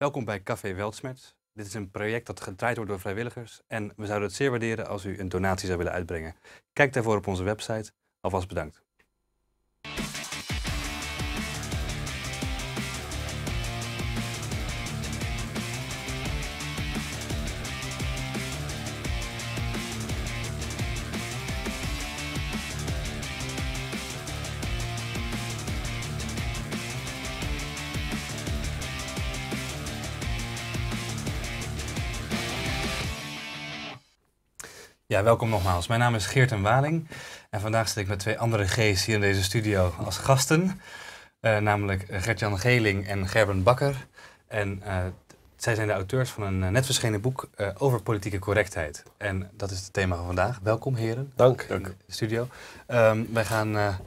Welkom bij Café Weltsmerts. Dit is een project dat gedraaid wordt door vrijwilligers en we zouden het zeer waarderen als u een donatie zou willen uitbrengen. Kijk daarvoor op onze website. Alvast bedankt. welkom nogmaals. Mijn naam is Geert en Waling. En vandaag zit ik met twee andere G's hier in deze studio als gasten. Eh, namelijk namelijk jan Geling en Gerben Bakker. En eh, zij zijn de auteurs van een eh, net verschenen boek over politieke correctheid. En dat is het thema van vandaag. Welkom heren. Dank. Dank. De studio. Ehm, wij gaan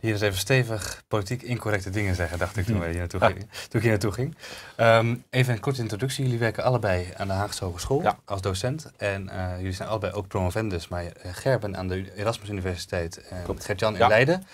hier eens even stevig politiek incorrecte dingen zeggen, dacht ik toen we hier naartoe gingen. Toen ik hier naartoe ging. Ehm, even een korte introductie. Jullie werken allebei aan de Haagse Hogeschool als docent. En eh, jullie zijn allebei ook promovendus. Maar eh, Gerben aan de Erasmus Universiteit en Gert-Jan in Leiden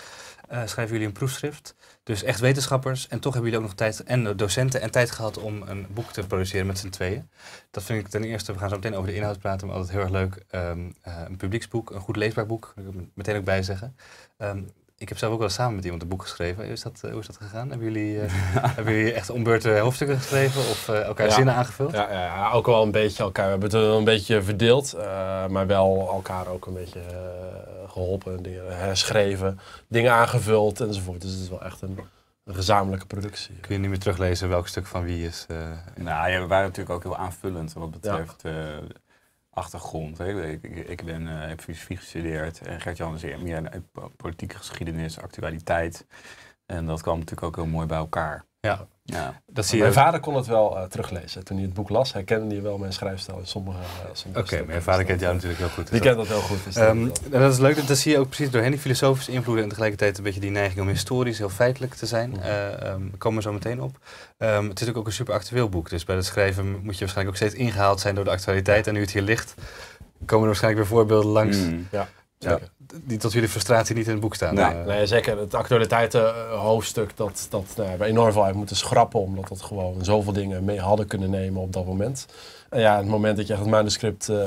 eh, schrijven jullie een proefschrift. Dus echt wetenschappers. En toch hebben jullie ook nog tijd en docenten en tijd gehad om een boek te produceren met z'n tweeën. Dat vind ik ten eerste, we gaan zo meteen over de inhoud praten, maar altijd heel erg leuk. Um, uh, een publieksboek, een goed leesbaar boek, meteen ook bij zeggen. Ehm, ik heb zelf ook wel samen met iemand een boek geschreven. Is dat, eh, hoe is dat gegaan? Hebben jullie, uh, hebben jullie echt ombeurten hoofdstukken geschreven of eh, elkaar zinnen aangevuld? Ja, ja, ook wel een beetje elkaar. We hebben het wel een beetje verdeeld, maar wel elkaar ook een beetje geholpen. herschreven, dingen aangevuld enzovoort. Dus het is wel echt een, een gezamenlijke productie. Kun je niet meer teruglezen welk stuk van wie is? nou ja, we waren natuurlijk ook heel aanvullend wat betreft achtergrond. Hè? Ik, ik, ben, eh, heb filosofie gestudeerd en Gert-Jan is meer eh, politieke geschiedenis, actualiteit. En dat kwam natuurlijk ook heel mooi bij elkaar. Ja. Ja. Dat Mijn vader kon het wel eh, teruglezen. Toen hij het boek las, hij kende wel mijn schrijfstijl in sommige... Eh, sommige Oké, mijn vader kent jou natuurlijk heel goed. Dus die kent dat heel goed. Dus ehm, dat, is leuk, dat, zie je ook precies door hen die filosofische invloeden en tegelijkertijd een beetje die neiging om historisch heel feitelijk te zijn. Uh, komen we zo meteen op. Ehm, het is natuurlijk ook een super actueel boek, dus bij het schrijven moet je waarschijnlijk ook steeds ingehaald zijn door de actualiteit. En nu het hier ligt, komen er waarschijnlijk weer voorbeelden langs. Mm. Ja. Ja. Niet dat jullie frustratie niet in het boek staan. Nee, eh. nee zeker. Het actualiteitenhoofdstuk, dat, dat nou, hebben we enorm veel uit moeten schrappen. Omdat dat gewoon zoveel dingen mee hadden kunnen nemen op dat moment. En ja, het moment dat je het manuscript uh,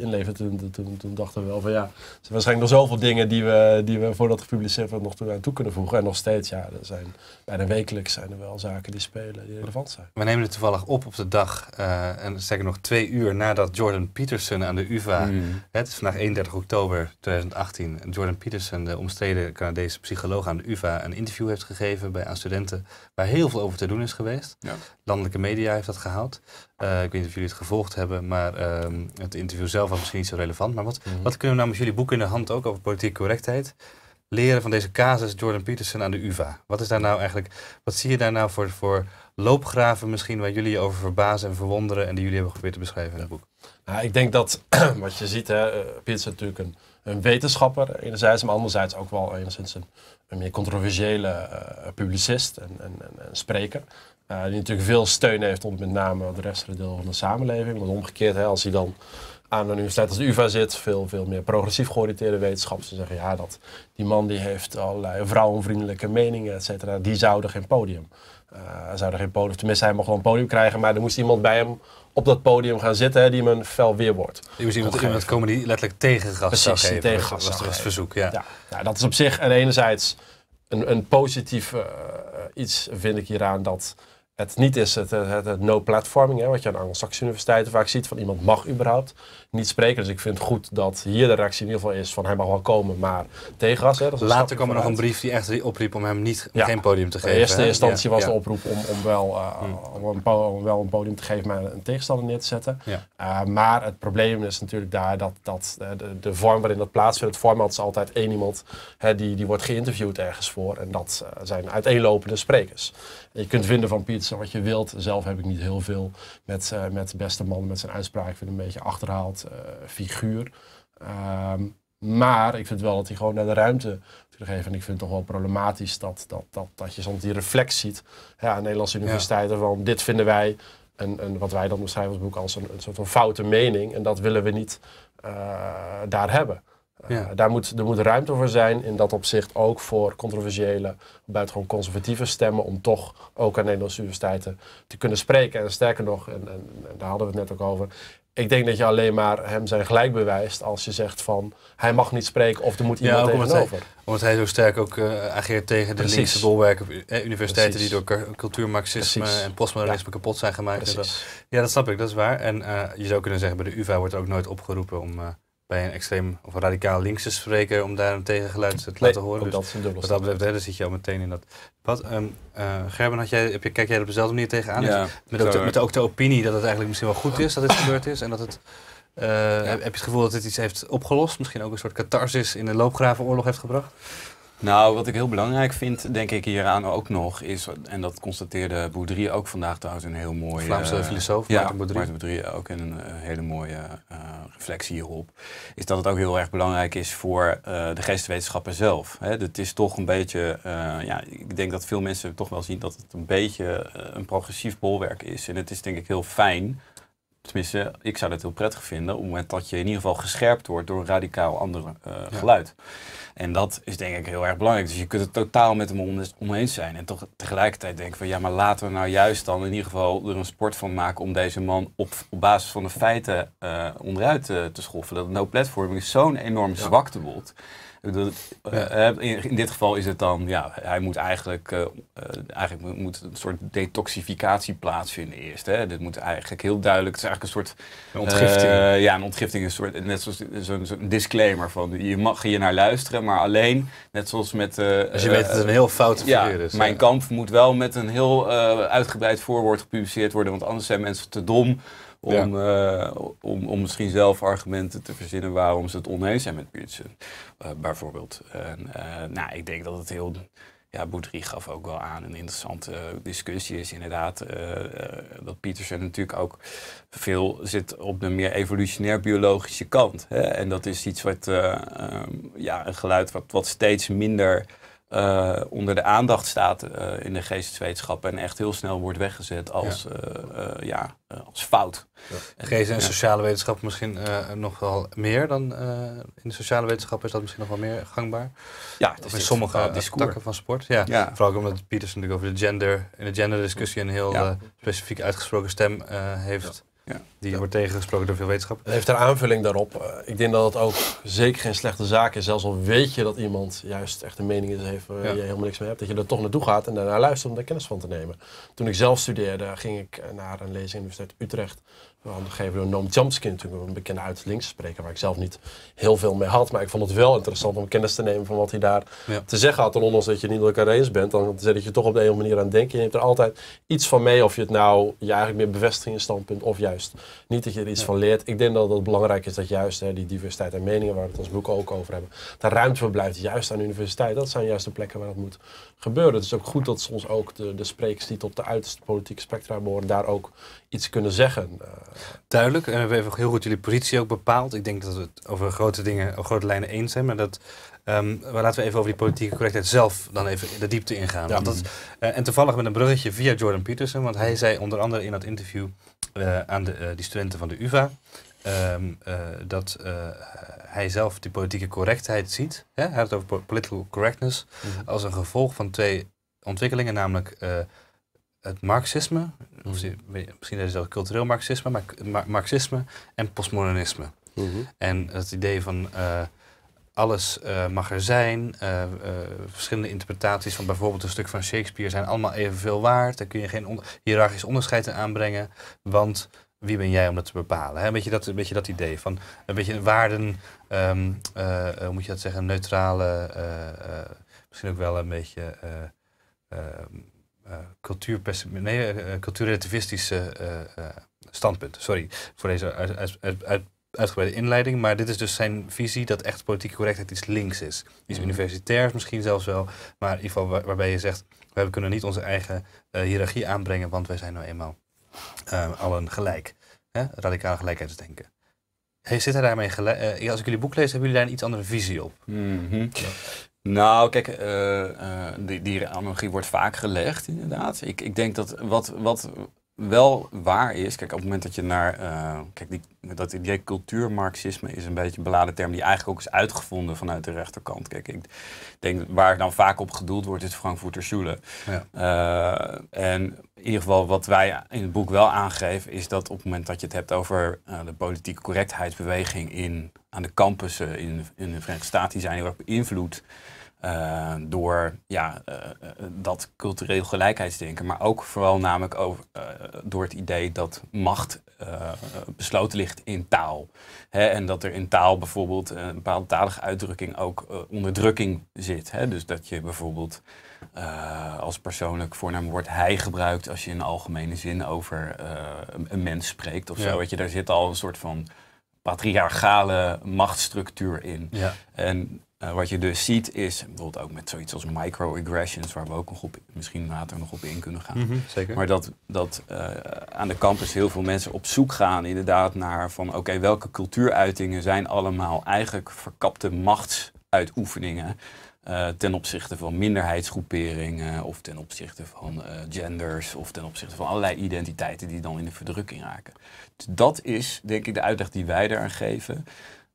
inlevert, toen, toen, toen, dachten we wel van ja, er zijn waarschijnlijk nog zoveel dingen die we, die we voordat gepubliceerd werd nog toe, aan toe kunnen voegen. En nog steeds, ja, er zijn bijna wekelijks zijn er wel zaken die spelen die relevant zijn. We nemen het toevallig op op de dag, eh, en zeker nog twee uur nadat Jordan Peterson aan de UvA, mm. het is vandaag 31 oktober 2018, Jordan Peterson, de omstreden Canadese psycholoog aan de UvA, een interview heeft gegeven bij aan studenten waar heel veel over te doen is geweest. Ja. Landelijke media heeft dat gehaald. Eh, ik weet niet of jullie het gevolgd hebben, maar ehm, het interview zelf was misschien niet zo relevant. Maar wat, mhm. wat kunnen we nou met jullie boek in de hand ook over politieke correctheid? leren van deze casus Jordan Peterson aan de UvA? Wat is daar nou eigenlijk, wat zie je daar nou voor, voor loopgraven misschien waar jullie je over verbazen en verwonderen en die jullie hebben geprobeerd te beschrijven in het boek? Nou, ik denk dat wat je ziet, hè, eh, Peterson is natuurlijk een, een wetenschapper enerzijds, maar anderzijds ook wel enigszins een, een meer controversiële eh, publicist en, en, en, spreker. Eh, die natuurlijk veel steun heeft, om met name de restere deel van de samenleving. Want omgekeerd, hè, als hij dan aan een universiteit als UvA zit, veel, veel meer progressief georiënteerde wetenschappers, zeggen ja, dat die man die heeft allerlei vrouwenvriendelijke meningen, et cetera, die zouden geen podium. Uh, zouden geen podium, tenminste hij mag gewoon een podium krijgen, maar er moest iemand bij hem op dat podium gaan zitten hè, die hem een fel weerwoord. Je iemand, komen die letterlijk tegengas Precies, zou geven. Precies, tegengas Dat verzoek, ja. dat is op zich en enerzijds een, een positief eh, iets, vind ik hieraan, dat het niet is het, het, no-platforming, wat je aan anglo Saxe universiteiten vaak ziet, van iemand mag überhaupt niet spreken. Dus ik vind het goed dat hier de reactie in ieder geval is van hij mag wel komen, maar tegengas. Later kwam er nog een brief die echt opriep om hem niet, geen podium te geven. In eerste instantie was de oproep om, om, wel, eh, hm. om, een wel een podium te geven, maar een tegenstander neer te zetten. Eh, maar het probleem is natuurlijk daar dat, dat eh, de, de vorm waarin dat plaatsvindt, het format is altijd één iemand die, die wordt geïnterviewd ergens voor. En dat zijn uiteenlopende sprekers. Je kunt vinden van Pieter wat je wilt. Zelf heb ik niet heel veel met, uh, met beste mannen, met zijn uitspraak. Ik vind hem een beetje achterhaald. Eh, figuur. Ehm, maar ik vind wel dat hij gewoon naar de ruimte geven. En ik vind het toch wel problematisch dat, dat, dat, dat je soms die reflex ziet ja, aan Nederlandse universiteiten van dit vinden wij, en, en wat wij dan beschrijven als boek als een, soort van foute mening en dat willen we niet eh, daar hebben. Eh, daar moet, er moet ruimte voor zijn in dat opzicht ook voor controversiële, buitengewoon conservatieve stemmen om toch ook aan Nederlandse universiteiten te kunnen spreken. En sterker nog, en, en daar hadden we het net ook over, ik denk dat je alleen maar hem zijn gelijk bewijst als je zegt van hij mag niet spreken of er moet iemand ja, tegenover. Omdat hij, zo sterk ook eh, ageert tegen de linkse bolwerken eh, universiteiten die door cultuurmarxisme en postmodernisme kapot zijn gemaakt. ja, dat snap ik, dat is waar. En eh, je zou kunnen zeggen bij de UvA wordt ook nooit opgeroepen om... Eh, bij een extreem of radicaal linkse spreker om daar een tegengeluid te laten horen. Dus dat is een dat dan zit je al meteen in dat pad. Ehm, eh, Gerben, had jij, heb je, kijk jij er op dezelfde manier tegenaan? met, ook de, met ook de opinie dat het eigenlijk misschien wel goed is dat dit gebeurd is en dat het... Eh, heb je het gevoel dat dit iets heeft opgelost? Misschien ook een soort catharsis in de loopgravenoorlog heeft gebracht? Nou, wat ik heel belangrijk vind, denk ik hieraan ook nog, is, en dat constateerde Boudry ook vandaag trouwens een heel mooie Vlaamse eh, filosoof, ja, Boudry. Maarten een hele mooie reflectie hierop, is dat het ook heel erg belangrijk is voor eh, de geestwetenschappen zelf. Hè? Het is toch een beetje, eh, ja, ik denk dat veel mensen toch wel zien dat het een beetje eh, een progressief bolwerk is. En het is denk ik heel fijn Tenminste, ik zou dat heel prettig vinden op het moment dat je in ieder geval gescherpt wordt door een radicaal ander eh, geluid. En dat is denk ik heel erg belangrijk. Dus je kunt het totaal met hem omheen oneens zijn. En toch tegelijkertijd denken van ja, maar laten we nou juist dan in ieder geval er een sport van maken om deze man op, op basis van de feiten eh, onderuit te schoffelen. Dat no platforming zo'n enorm ja. zwaktebod. Eh, eh, in, dit geval is het dan, ja, hij moet eigenlijk, eh, eigenlijk moet een soort detoxificatie plaatsvinden eerst. Hè. Dit moet eigenlijk heel duidelijk, het is eigenlijk een soort... ontgifting. ja, een ontgifting is een soort, net zoals zo'n disclaimer van, je mag hier naar luisteren, maar alleen, net zoals met... Uh, Als je weet dat het een heel fout ja, is. Mijn kamp moet wel met een heel uitgebreid voorwoord gepubliceerd worden, want anders zijn mensen te dom om, eh, om, om misschien zelf argumenten te verzinnen waarom ze het oneens zijn met Pietersen, eh, bijvoorbeeld. En, eh, nou, ik denk dat het heel... Ja, Boudry gaf ook wel aan een interessante discussie is inderdaad dat Petersen natuurlijk ook veel zit op de meer evolutionair biologische kant. Hè? En dat is iets wat, ehm, ja, een geluid wat, wat steeds minder eh, onder de aandacht staat eh, in de geesteswetenschappen en echt heel snel wordt weggezet als, ja. Eh, ja als fout. Ja. Geest- en sociale wetenschap misschien nog wel meer dan in de sociale wetenschap is dat misschien nog wel meer gangbaar. Ja, het is in sommige takken van sport. Ja. Vooral omdat Pieters natuurlijk over de gender in de genderdiscussie een heel specifiek uitgesproken stem heeft ja. Die wordt tegengesproken door veel wetenschappers. Heeft er aanvulling daarop. Eh, ik denk dat het ook zeker geen slechte zaak is. Zelfs al weet je dat iemand juist echt een mening is, heeft, waar eh, je helemaal niks mee hebt. Dat je er toch naartoe gaat en daarna luistert om daar kennis van te nemen. Toen ik zelf studeerde, ging ik eh, naar een lezing in de Universiteit Utrecht Handgegeven door Noam Toen natuurlijk een bekende uit spreker waar ik zelf niet heel veel mee had. Maar ik vond het wel interessant om kennis te nemen van wat hij daar te zeggen had. En ondanks dat je niet door elkaar eens bent, dan zet je toch op de een of andere manier aan denken. Je neemt er altijd iets van mee, of je het nou je eigenlijk meer bevestigt in standpunt, of juist niet dat je er iets van leert. Ik denk dat het belangrijk is dat juist hè, die diversiteit en meningen, waar we het ons boek ook over hebben, daar ruimte voor blijft, juist aan de universiteit. Dat zijn juist de plekken waar dat moet gebeuren. Het is ook goed dat soms ook de, de sprekers die tot de uiterste politieke spectra behoren, daar ook iets kunnen zeggen. Eh, Duidelijk. En we hebben even heel goed jullie positie ook bepaald. Ik denk dat we het over grote dingen, over grote lijnen eens zijn. Maar dat, um, maar laten we even over die politieke correctheid zelf dan even de diepte ingaan. Ja. Dat, eh, en toevallig met een bruggetje via Jordan Peterson. Want hij zei onder andere in dat interview eh, aan de, die studenten van de UvA um, dat eh, hij zelf die politieke correctheid ziet. Hè? Hij had het over political correctness mhm. als een gevolg van twee ontwikkelingen, namelijk eh, het marxisme, of, mhm. misschien is dat cultureel marxisme, maar marxisme en postmodernisme. Mhm. En het idee van alles mag er zijn. verschillende interpretaties van bijvoorbeeld een stuk van Shakespeare zijn allemaal evenveel waard. Daar kun je geen hiërarchisch onderscheid aanbrengen. Want wie ben jij om dat te bepalen? Een, beetje dat, een beetje dat idee van een beetje een waarden, ehm, eh, hoe moet je dat zeggen, neutrale, eh, eh, misschien ook wel een beetje ehm, nee, cultuurrelativistische standpunt. Sorry voor deze uitgebreide inleiding, maar dit is dus zijn visie dat echt politieke correctheid iets links is. Iets mm. universitairs misschien zelfs wel, maar in ieder geval waarbij je zegt, we kunnen niet onze eigen hiërarchie aanbrengen, want wij zijn nou eenmaal uh, allen gelijk. Hè? Radicale gelijkheidsdenken. zit er daarmee eh, als ik jullie boek lees, hebben jullie daar een iets andere visie op? Mhm. Nou, kijk, eh, eh, die, die analogie wordt vaak gelegd, inderdaad. Ik, ik denk dat wat, wat wel waar is, kijk, op het moment dat je naar, eh, kijk, die, dat idee cultuurmarxisme is een beetje een beladen term die eigenlijk ook is uitgevonden vanuit de rechterkant. Kijk, ik denk waar dan vaak op gedoeld wordt is Frankfurter Schule. Ja. Eh, en in ieder geval wat wij in het boek wel aangeven is dat op het moment dat je het hebt over eh, de politieke correctheidsbeweging in, aan de campussen in, in de Verenigde Staten, die zijn heel erg beïnvloed eh, door ja, eh, eh, dat cultureel gelijkheidsdenken, maar ook vooral namelijk over, door het idee dat macht besloten ligt in taal. Hè, en dat er in taal bijvoorbeeld een bepaalde talige uitdrukking ook onderdrukking zit. Hè? Dus dat je bijvoorbeeld als persoonlijk voornaam wordt hij gebruikt als je in algemene zin over een mens spreekt of zo. je, daar zit al een soort van patriarchale machtsstructuur in. Ja. Eh, wat je dus ziet is, bijvoorbeeld ook met zoiets als microaggressions, waar we ook nog op, misschien later nog op in kunnen gaan. Mhm, zeker. Maar dat, dat eh, aan de campus heel veel mensen op zoek gaan inderdaad naar van oké, welke cultuuruitingen zijn allemaal eigenlijk verkapte machtsuitoefeningen uh, ten opzichte van minderheidsgroeperingen of ten opzichte van genders of ten opzichte van allerlei identiteiten die dan in de verdrukking raken. Dus dat is denk ik de uitleg die wij daaraan geven.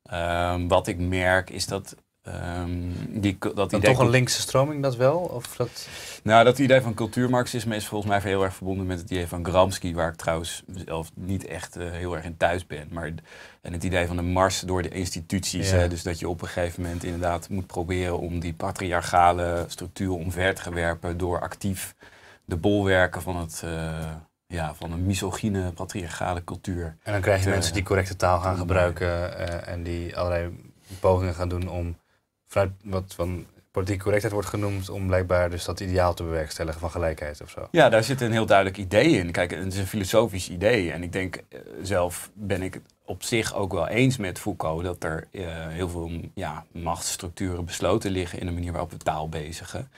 Ehm, wat ik merk is dat Um, die, dat toch een linkse stroming dat wel? Of dat... Nou, dat idee van cultuurmarxisme is volgens mij heel erg verbonden met het idee van Gramsci, waar ik trouwens zelf niet echt eh, heel erg in thuis ben. Maar, en het idee van de mars door de instituties. dus dat je op een gegeven moment inderdaad moet proberen om die patriarchale structuur omver te werpen door actief de bolwerken van het... Eh, ja, van een misogyne, patriarchale cultuur. En dan krijg je mensen die correcte taal gaan gebruiken eh, en die allerlei pogingen gaan doen om vanuit wat van politieke correctheid wordt genoemd om blijkbaar dus dat ideaal te bewerkstelligen van gelijkheid of zo. Ja, daar zit een heel duidelijk idee in. Kijk, het is een filosofisch idee. En ik denk eh, zelf ben ik op zich ook wel eens met Foucault dat er eh, heel veel ja, machtsstructuren besloten liggen in de manier waarop we taal bezigen.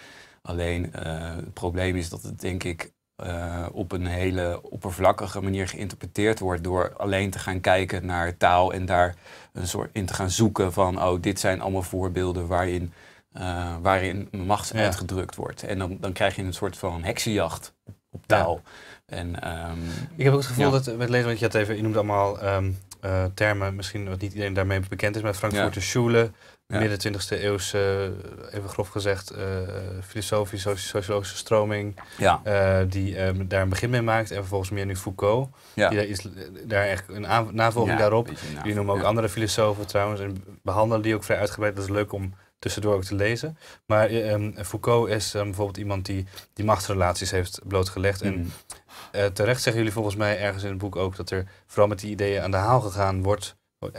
Alleen eh, het probleem is dat het denk ik eh, op een hele oppervlakkige manier geïnterpreteerd wordt door alleen te gaan kijken naar taal en daar een soort in te gaan zoeken van, oh, dit zijn allemaal voorbeelden waarin, uh, waarin macht uitgedrukt wordt. En dan, dan krijg je een soort van heksenjacht op taal. En, ehm, ik heb ook het gevoel dat met lezen, wat je had even, je noemt allemaal ehm, eh, termen, misschien wat niet iedereen daarmee bekend is, maar Frankfurter Schule, midden 20e eeuwse, eh, even grof gezegd, uh, eh, filosofische, sociologische stroming. Eh, die ehm, daar een begin mee maakt. En vervolgens meer nu Foucault. Die daar, daar echt een navolging daarop. Die noemen ook andere filosofen trouwens. En behandelen die ook vrij uitgebreid. Dat is leuk om tussendoor ook te lezen. Maar ehm, Foucault is ehm, bijvoorbeeld iemand die, die machtsrelaties heeft blootgelegd. En mhm. terecht zeggen jullie volgens mij ergens in het boek ook dat er vooral met die ideeën aan de haal gegaan wordt.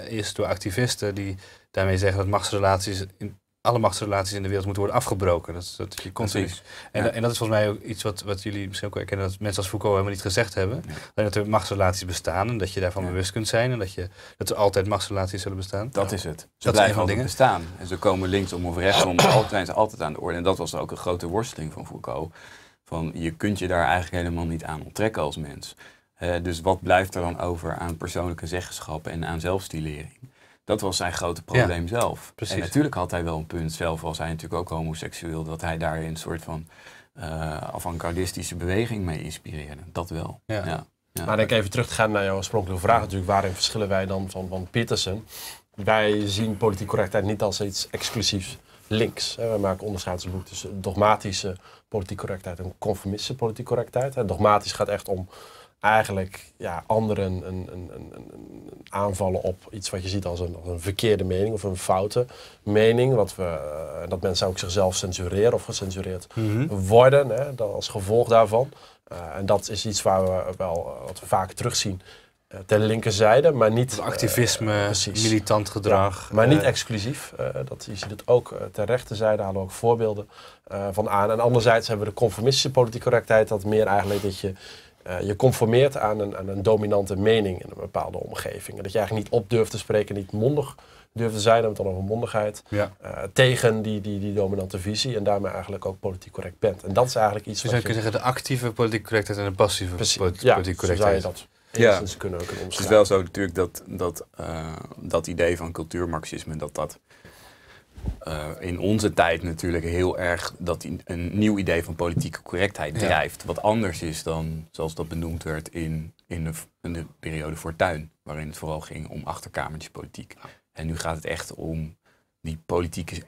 Is door activisten die daarmee zeggen dat machtsrelaties in, alle machtsrelaties in de wereld moeten worden afgebroken. Dat, dat je continu. En, en, dat is volgens mij ook iets wat, wat jullie misschien ook herkennen dat mensen als Foucault helemaal niet gezegd hebben. Dat er machtsrelaties bestaan en dat je daarvan bewust kunt zijn en dat, je, dat er altijd machtsrelaties zullen bestaan. Dat is het. Ze dat blijven altijd bestaan. En ze komen linksom of rechtsom, altijd, altijd aan de orde. En dat was ook een grote worsteling van Foucault. Van je kunt je daar eigenlijk helemaal niet aan onttrekken als mens. Eh, dus wat blijft er dan over aan persoonlijke zeggenschap en aan zelfstilering? Dat was zijn grote probleem zelf. En natuurlijk had hij wel een punt zelf, was hij natuurlijk ook homoseksueel, dat hij daar een soort van uh, avant-gardistische beweging mee inspireerde. Dat wel. Ja. ja. Maar denk even terug te gaan naar jouw oorspronkelijke vraag natuurlijk. Waarin verschillen wij dan van, van Petersen? Wij zien politiek correctheid niet als iets exclusiefs links. Wij maken onderscheid tussen dogmatische politiek correctheid en conformistische politiek correctheid. Dogmatisch gaat echt om eigenlijk ja, anderen een, een, een, aanvallen op iets wat je ziet als een, als een verkeerde mening of een foute mening. Wat we, eh, dat mensen ook zichzelf censureren of gecensureerd mhm. worden hè, dat als gevolg daarvan. Eh, en dat is iets waar we wel eh, wat we vaak terugzien ter linkerzijde, maar niet... Het activisme, militant gedrag. maar niet exclusief. dat, je ziet het ook ter rechterzijde, halen we ook voorbeelden van aan. En anderzijds hebben we de conformistische politieke correctheid, dat meer eigenlijk dat je eh, je conformeert aan een, een dominante mening in een bepaalde omgeving. En dat je eigenlijk niet op durft te spreken, niet mondig durft te zijn, dan het dan over mondigheid, eh, tegen die, die, die dominante visie en daarmee eigenlijk ook politiek correct bent. En dat is eigenlijk iets. Dus je zou kunnen zeggen de actieve politiek correctheid en de passieve politiek politiek ja, correctheid. je dat ja. kunnen ook Het is wel zo natuurlijk dat, dat, eh, dat idee van cultuurmarxisme, dat dat eh, in onze tijd natuurlijk heel erg dat een nieuw idee van politieke correctheid drijft. Wat anders is dan zoals dat benoemd werd in, in, de, periode Fortuin, waarin het vooral ging om achterkamertjespolitiek. En nu gaat het echt om die politieke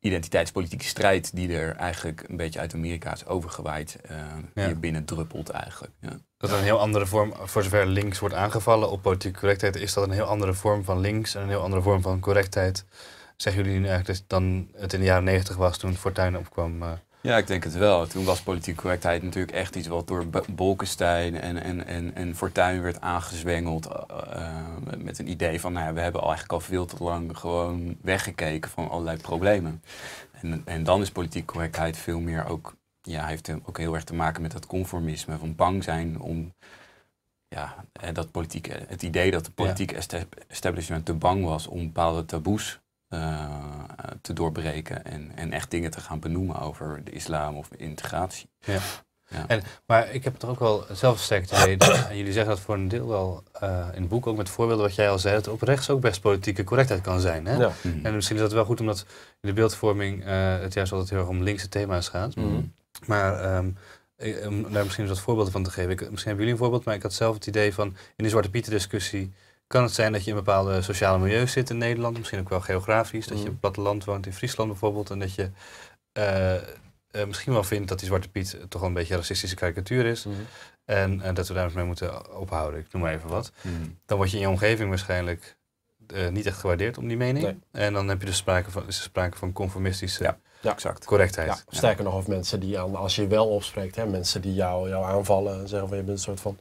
identiteitspolitieke strijd die er eigenlijk een beetje uit Amerika is overgewaaid, eh, hier binnen druppelt eigenlijk. Ja. Dat is een heel andere vorm, voor zover links wordt aangevallen op politieke correctheid, is dat een heel andere vorm van links en een heel andere vorm van correctheid Zeggen jullie nu eigenlijk dat dan het in de jaren negentig was toen Fortuyn opkwam? Eh? Ja, ik denk het wel. Toen was politieke correctheid natuurlijk echt iets wat door Bolkestein en, en, en, en Fortuyn werd aangezwengeld. Eh, eh, met een idee van, nou ja, we hebben al eigenlijk al veel te lang gewoon weggekeken van allerlei problemen. En, en dan is politieke correctheid veel meer ook, ja, heeft ook heel erg te maken met dat conformisme. Van bang zijn om, ja, dat politieke het idee dat de politieke establishment te bang was om bepaalde taboes eh, te doorbreken en, en echt dingen te gaan benoemen over de islam of integratie. Ja. ja. En, maar ik heb het er ook wel zelf sterk idee, en jullie zeggen dat voor een deel wel eh, in het boek, ook met voorbeelden wat jij al zei, dat op rechts ook best politieke correctheid kan zijn. Hè? Ja. Mhm. En misschien is dat wel goed omdat in de beeldvorming eh, het juist altijd heel erg om linkse thema's gaat. Mm. Maar ehm, om daar misschien eens wat voorbeelden van te geven. Ik, misschien hebben jullie een voorbeeld, maar ik had zelf het idee van in de Zwarte Pieten discussie kan het zijn dat je in bepaalde sociale milieus zit in Nederland, misschien ook wel geografisch, dat je op mm. het platteland woont in Friesland bijvoorbeeld en dat je eh, eh, misschien wel vindt dat die Zwarte Piet toch wel een beetje een racistische karikatuur is. Mm. En dat we daarmee moeten ophouden, ik noem maar even wat. Mm. Dan word je in je omgeving waarschijnlijk eh, niet echt gewaardeerd om die mening. En dan heb je dus sprake van, is er sprake van conformistische ja. exact. correctheid. Sterker nog, of mensen die als je wel opspreekt, hè, mensen die jou, jou aanvallen en zeggen van je bent een soort van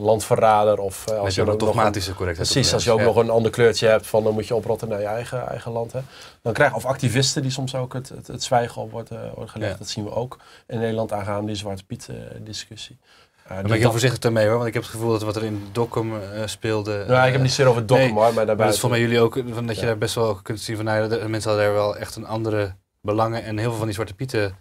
landverrader. Of, eh, als je dan dogmatische correctheid Precies, als je ook nog een ander kleurtje hebt van dan moet je oprotten naar je eigen, eigen land. Hè. Dan krijg, of activisten die soms ook het, het, zwijgen op wordt, eh, gelegd. Dat zien we ook in Nederland aangaan, die Zwarte pieten eh, discussie. dan daar dus ben ik heel voorzichtig daarmee hoor, want ik heb het gevoel dat wat er in Dokkum speelde... Nou, ik heb niet zozeer over Dokkum nee, hoor, maar daarbij... Dat is mij jullie ook, van, dat je daar best wel kunt zien van, nou de mensen hadden daar wel echt een andere belangen. En heel veel van die Zwarte Pieten,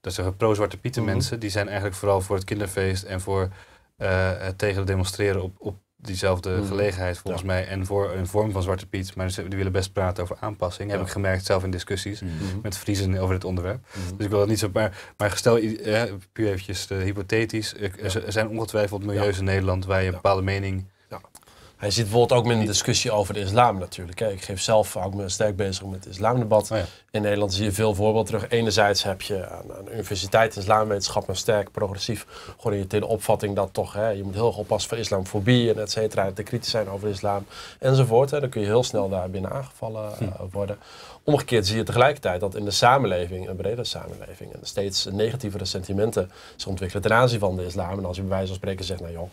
dat zijn pro-Zwarte Pieten mhm. mensen, die zijn eigenlijk vooral voor het kinderfeest en voor eh, tegen tegen demonstreren op, op diezelfde hmm. gelegenheid volgens mij. En voor een vorm van Zwarte Piet. Maar die willen best praten over aanpassing. Heb ik gemerkt zelf in discussies hmm. Hmm. met Vriezen over dit onderwerp. Dus ik wil dat niet zo... Maar, maar gestel, eh, puur eventjes eh, hypothetisch. Er, er zijn ongetwijfeld milieus in Nederland waar je een bepaalde mening hij ziet bijvoorbeeld ook met een discussie over de islam natuurlijk. Ik geef zelf, ook me sterk bezig met het islamdebat. Oh in Nederland zie je veel voorbeelden terug. Enerzijds heb je aan, de universiteit islamwetenschap een sterk progressief georiënteerde opvatting dat toch, hè, je moet heel goed oppassen voor islamfobie en et cetera, te kritisch zijn over islam enzovoort. Hè. Dan kun je heel snel daar binnen aangevallen hm. eh, worden. Omgekeerd zie je tegelijkertijd dat in de samenleving, een bredere samenleving, steeds negatievere sentimenten zich ontwikkelen ten aanzien van de islam. En als je bij wijze van spreken zegt, nou joh,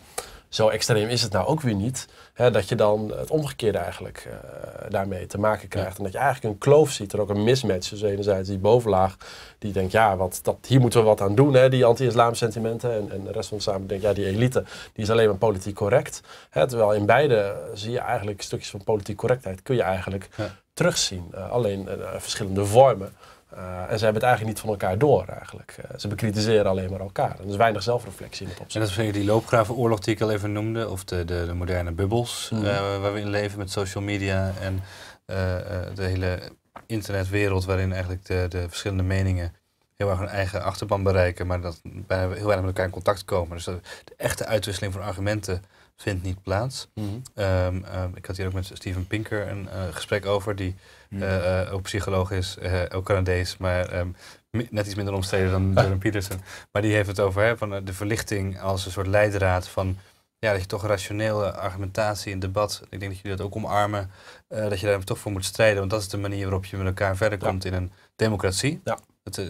zo extreem is het nou ook weer niet. Hè, dat je dan het omgekeerde eigenlijk eh, daarmee te maken krijgt. En dat je eigenlijk een kloof ziet, er ook een mismatch. Dus enerzijds die bovenlaag, die denkt, ja, wat, dat, hier moeten we wat aan doen, hè, die anti-islam sentimenten. En, en, de rest van de samen denkt, ja, die elite, die is alleen maar politiek correct. Hè, terwijl in beide zie je eigenlijk stukjes van politiek correctheid, kun je eigenlijk terugzien. Eh, alleen eh, verschillende vormen. Eh, en ze hebben het eigenlijk niet van elkaar door eigenlijk. Eh, ze bekritiseren alleen maar elkaar. En er is weinig zelfreflectie in het opzicht. En dat is die loopgravenoorlog die ik al even noemde, of de, de, de moderne bubbels mm. waar we in leven met social media en de hele internetwereld waarin eigenlijk de, de verschillende meningen heel erg hun eigen achterban bereiken, maar dat bijna heel weinig met elkaar in contact komen. Dus de, echte uitwisseling van argumenten vindt niet plaats. Hmm. Ehm, ehm, ik had hier ook met Steven Pinker een gesprek over, die eh, eh, ook psycholoog is, eh, ook Canadees, maar ehm, net iets minder omstreden dan ah. Jordan Peterson. Maar die heeft het over hè, van de verlichting als een soort leidraad van ja, dat je toch rationele argumentatie en debat, ik denk dat jullie dat ook omarmen, dat je daar toch voor moet strijden. Want dat is de manier waarop je met elkaar verder komt in een democratie. Ja. Het,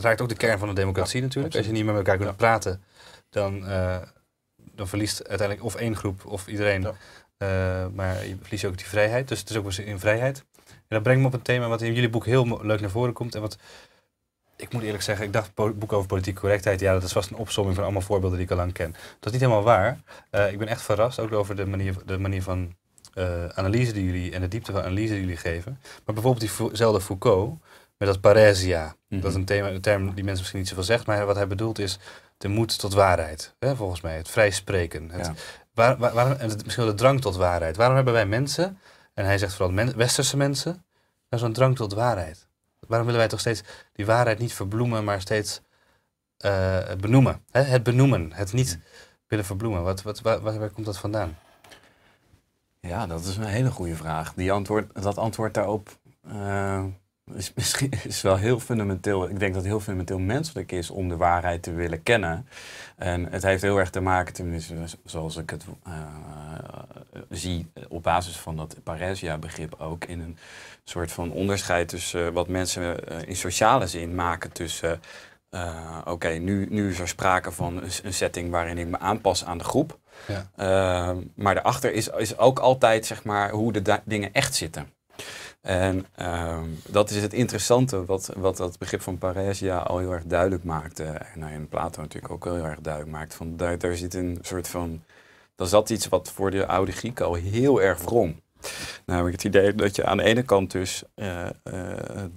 raakt ook de kern van de democratie natuurlijk. Als je niet met elkaar kunt praten, dan, uh, dan verliest uiteindelijk of één groep of iedereen. maar je verliest ook die vrijheid. Dus het is ook in vrijheid. En dat brengt me op een thema wat in jullie boek heel leuk naar voren komt. En wat, ik moet eerlijk zeggen, ik dacht boek over politieke correctheid, ja, dat is vast een opzomming van allemaal voorbeelden die ik al lang ken. Dat is niet helemaal waar. Eh, ik ben echt verrast, ook over de manier, de manier van uh, analyse die jullie en de diepte van analyse die jullie geven. Maar bijvoorbeeld diezelfde Foucault met dat paresia. Mhm. Dat is een, thema, een term die mensen misschien niet zoveel zegt, maar wat hij bedoelt is de moed tot waarheid. Hè, volgens mij, het vrij spreken. Het, waarom, en het, misschien de drang tot waarheid. Waarom hebben wij mensen en hij zegt vooral westerse mensen, zijn nou, zo'n drang tot waarheid. Waarom willen wij toch steeds die waarheid niet verbloemen, maar steeds eh, benoemen? Hè? Het benoemen, het niet willen verbloemen. Wat, wat, waar, waar komt dat vandaan? Ja, dat is een hele goede vraag. Die antwoord, dat antwoord daarop eh, is misschien is wel heel fundamenteel. Ik denk dat het heel fundamenteel menselijk is om de waarheid te willen kennen. En het heeft heel erg te maken, tenminste, zoals ik het eh, zie eh, op basis van dat Paresia-begrip ook, in een soort van onderscheid tussen eh, wat mensen in sociale zin maken tussen. Oké, nu, nu is er sprake van een setting waarin ik me aanpas aan de groep. Ja. maar daarachter is, is ook altijd zeg maar, hoe de dingen echt zitten. En ehm, dat is het interessante wat, wat dat begrip van paresia al heel erg duidelijk maakte. En, nou en Plato natuurlijk ook heel erg duidelijk maakt. Van, daar, daar zit een soort van... Dan zat iets wat voor de oude Grieken al heel erg wrong. Namelijk het idee dat je aan de ene kant dus eh, eh,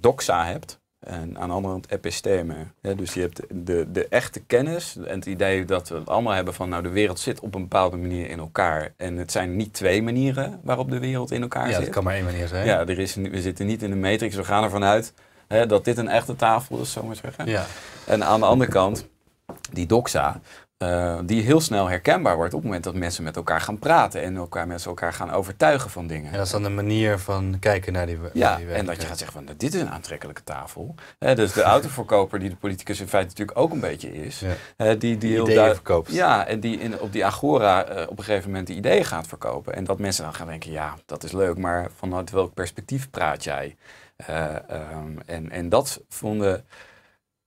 doxa hebt. En aan de andere kant epistemen. Ja, dus je hebt de, de echte kennis en het idee dat we het allemaal hebben van nou de wereld zit op een bepaalde manier in elkaar. En het zijn niet twee manieren waarop de wereld in elkaar zit. Ja, het kan maar één manier zijn. Ja, er is, we zitten niet in de matrix, we gaan ervan uit hè, dat dit een echte tafel is, zo maar zeggen. Ja. En aan de andere kant, die doxa, eh, die heel snel herkenbaar wordt op het moment dat mensen met elkaar gaan praten en elkaar, mensen elkaar gaan overtuigen van dingen. En dat is dan de manier van kijken naar die Ja, en dat je gaat zeggen van nou, dit is een aantrekkelijke tafel. dus de autoverkoper die de politicus in feite natuurlijk ook een beetje is. Ja. die, die heel verkoopt. Ja, en die op die agora eh, op een gegeven moment de ideeën gaat verkopen. En dat mensen dan gaan denken, ja dat is leuk, maar vanuit welk perspectief praat jij? Eh, ehm, en, en dat vonden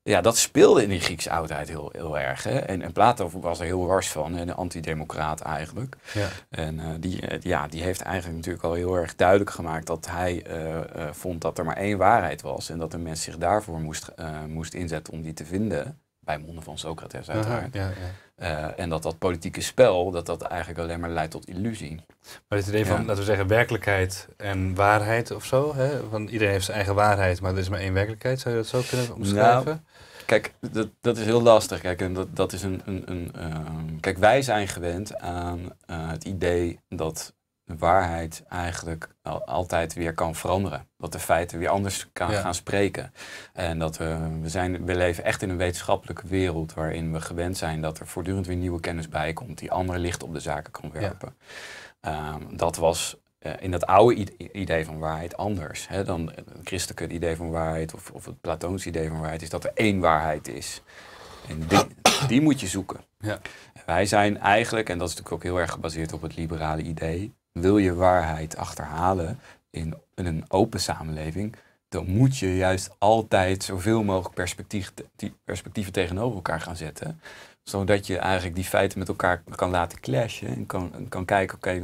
ja, dat speelde in die Griekse oudheid heel, heel erg. Hè? En, en Plato was er heel wars van, een antidemocraat eigenlijk. Ja. En eh, die, eh, ja, die heeft eigenlijk natuurlijk al heel erg duidelijk gemaakt dat hij eh, vond dat er maar één waarheid was. En dat de mens zich daarvoor moest, moest inzetten om die te vinden. Bij monden van Socrates uiteraard. ja, ja. Eh, en dat dat politieke spel, dat dat eigenlijk alleen maar leidt tot illusie. Maar het idee van, laten we zeggen, werkelijkheid en waarheid of zo. Hè? Want iedereen heeft zijn eigen waarheid, maar er is maar één werkelijkheid. Zou je dat zo kunnen nou, omschrijven? kijk, dat, dat is heel lastig. Kijk, en dat, dat is een, een, een ehm, kijk wij zijn gewend aan eh, het idee dat de waarheid eigenlijk altijd weer kan veranderen. Dat de feiten weer anders kan gaan spreken. En dat we, we, zijn, we leven echt in een wetenschappelijke wereld waarin we gewend zijn dat er voortdurend weer nieuwe kennis bij komt die ander licht op de zaken kan werpen. Ehm, dat was eh, in dat oude idee van waarheid anders hè, dan het christelijke idee van waarheid of, of het Platoons idee van waarheid, is dat er één waarheid is. En die, die moet je zoeken. Ja. Wij zijn eigenlijk, en dat is natuurlijk ook heel erg gebaseerd op het liberale idee, wil je waarheid achterhalen in, een open samenleving, dan moet je juist altijd zoveel mogelijk perspectieven tegenover elkaar gaan zetten. Zodat je eigenlijk die feiten met elkaar kan laten clashen en kan, kan kijken, oké,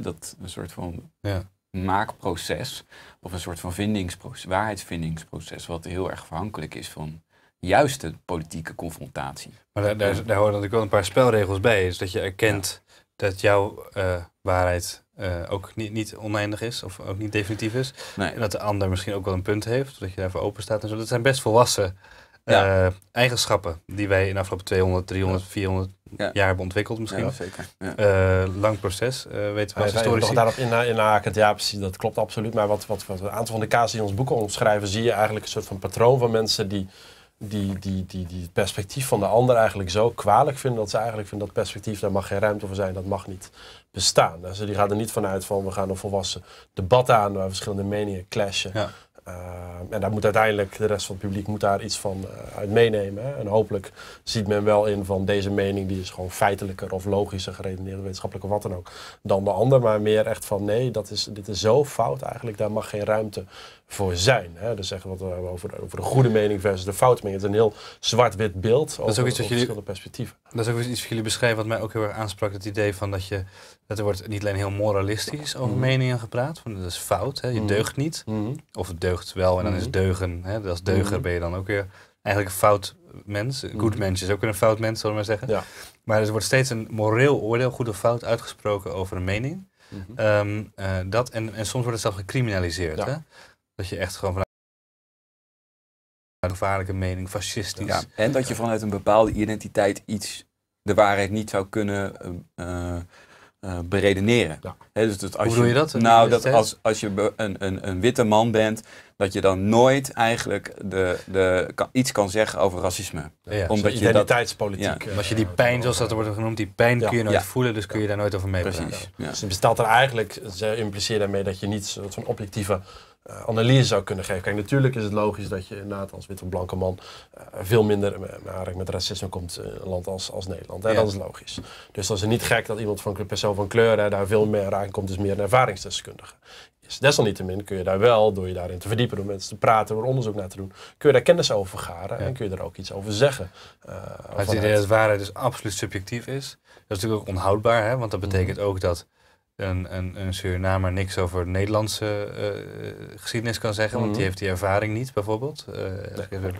dat een soort van ja. maakproces of een soort van vindingsproces, waarheidsvindingsproces, wat heel erg afhankelijk is van juist de politieke confrontatie. Maar daar, daar, daar horen natuurlijk wel een paar spelregels bij. Is dat je erkent dat jouw eh, waarheid eh, ook niet, niet oneindig is of ook niet definitief is. Nee. En dat de ander misschien ook wel een punt heeft, dat je daarvoor open staat en zo. Dat zijn best volwassen eh, eigenschappen die wij in de afgelopen 200, 300, 400 jaar hebben ontwikkeld misschien. zeker. Eh, lang proces, weten we als historici. daarop inhakend, ja precies, dat klopt absoluut. Maar wat, wat, wat een aantal van de casus die in ons boek omschrijven, zie je eigenlijk een soort van patroon van mensen die die, die, die, die het perspectief van de ander eigenlijk zo kwalijk vinden dat ze eigenlijk vinden dat perspectief, daar mag geen ruimte voor zijn, dat mag niet bestaan. Dus die gaan er niet vanuit van we gaan een volwassen debat aan waar verschillende meningen clashen. Ja. Ehm, en daar moet uiteindelijk de rest van het publiek moet daar iets van eh, uit meenemen. En hopelijk ziet men wel in van deze mening die is gewoon feitelijker of logischer geredeneerd, wetenschappelijk of wat dan ook, dan de ander. Maar meer echt van nee, dat is, dit is zo fout eigenlijk, daar mag geen ruimte voor zijn. Hè? Dus zeggen wat we eh, over de, over de goede mening versus de fout mening. Het is een heel zwart-wit beeld over, dat is ook iets wat verschillende jullie, perspectieven. Dat ook iets wat jullie beschrijven wat mij ook heel erg aansprak. Het idee van dat, je, er wordt niet alleen heel moralistisch over mhm. meningen gepraat. Van dat is fout, hè? je mhm. deugt niet. Mhm. Of het deugt wel en dan is deugen. Hè? Als deuger ben je dan ook weer eigenlijk een fout mens. goed mens is ook weer een fout mens, zullen we maar zeggen. Ja. Maar er wordt steeds een moreel oordeel, goed of fout, uitgesproken over een mening. Ehm, eh, dat, en, en soms wordt het zelfs gecriminaliseerd. Hè? Dat je echt gewoon vanuit een gevaarlijke mening, fascistisch. Ja, en dat je vanuit een bepaalde identiteit iets, de waarheid niet zou kunnen eh, eh, eh, beredeneren. dus dat als Hoe doe je dat? Nou, dat als, als je een, een, een witte man bent, dat je dan nooit eigenlijk de, de, iets kan zeggen over racisme. Ja, Omdat je identiteitspolitiek. Ja. als je die pijn, zoals dat wordt genoemd, die pijn kun je nooit voelen, dus kun je daar nooit over mee Precies. Dus het bestaat er eigenlijk, ze impliceert daarmee dat je niet zo'n objectieve eh, analyse zou kunnen geven. Kijk, natuurlijk is het logisch dat je inderdaad als witte blanke man eh, veel minder eh, met, met racisme komt in een land als, als Nederland. Dat is logisch. Dus dat is niet gek dat iemand van persoon van kleur daar veel meer aan komt, is meer een ervaringsdeskundige. Is. Desalniettemin kun je daar wel, door je daarin te verdiepen, door mensen te praten, door onderzoek naar te doen, kun je daar kennis over vergaren en kun je er ook iets over zeggen. maar het idee dat waarheid dus absoluut subjectief is, dat is natuurlijk ook onhoudbaar, hè? want dat mhm. betekent ook dat een, een, een Surinamer niks over Nederlandse eh, geschiedenis kan zeggen, want die mhm. heeft die ervaring niet bijvoorbeeld. Eh, even,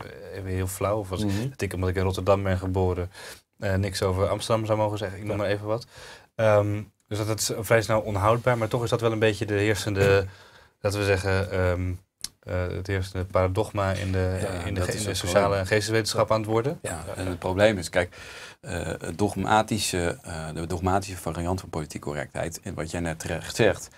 heel flauw, of als mhm. ik omdat ik in Rotterdam ben geboren, eh, niks over Amsterdam zou mogen zeggen, ik noem maar even wat. Ehm, dus dat, is vrij snel onhoudbaar, maar toch is dat wel een beetje de heersende, laten we zeggen, ehm, het eerste paradigma in de, in de, in de sociale en geesteswetenschap aan het worden. Ja, en het probleem is, kijk, eh, dogmatische, eh, de dogmatische variant van politieke correctheid, en wat jij net terecht zegt,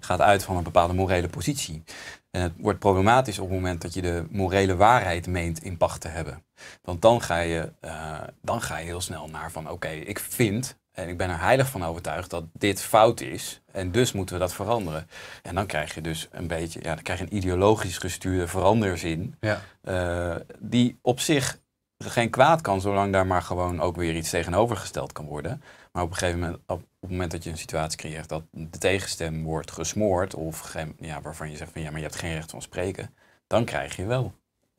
gaat uit van een bepaalde morele positie. En het wordt problematisch op het moment dat je de morele waarheid meent in pacht te hebben. Want dan ga je, eh, dan ga je heel snel naar van oké, ik vind en ik ben er heilig van overtuigd dat dit fout is. En dus moeten we dat veranderen. En dan krijg je dus een beetje, ja, dan krijg je een ideologisch gestuurde veranderzin. Ja. die op zich geen kwaad kan, zolang daar maar gewoon ook weer iets tegenovergesteld kan worden. Maar op een gegeven moment, op, het moment dat je een situatie creëert dat de tegenstem wordt gesmoord, of ja, waarvan je zegt van ja, maar je hebt geen recht van spreken, dan krijg je wel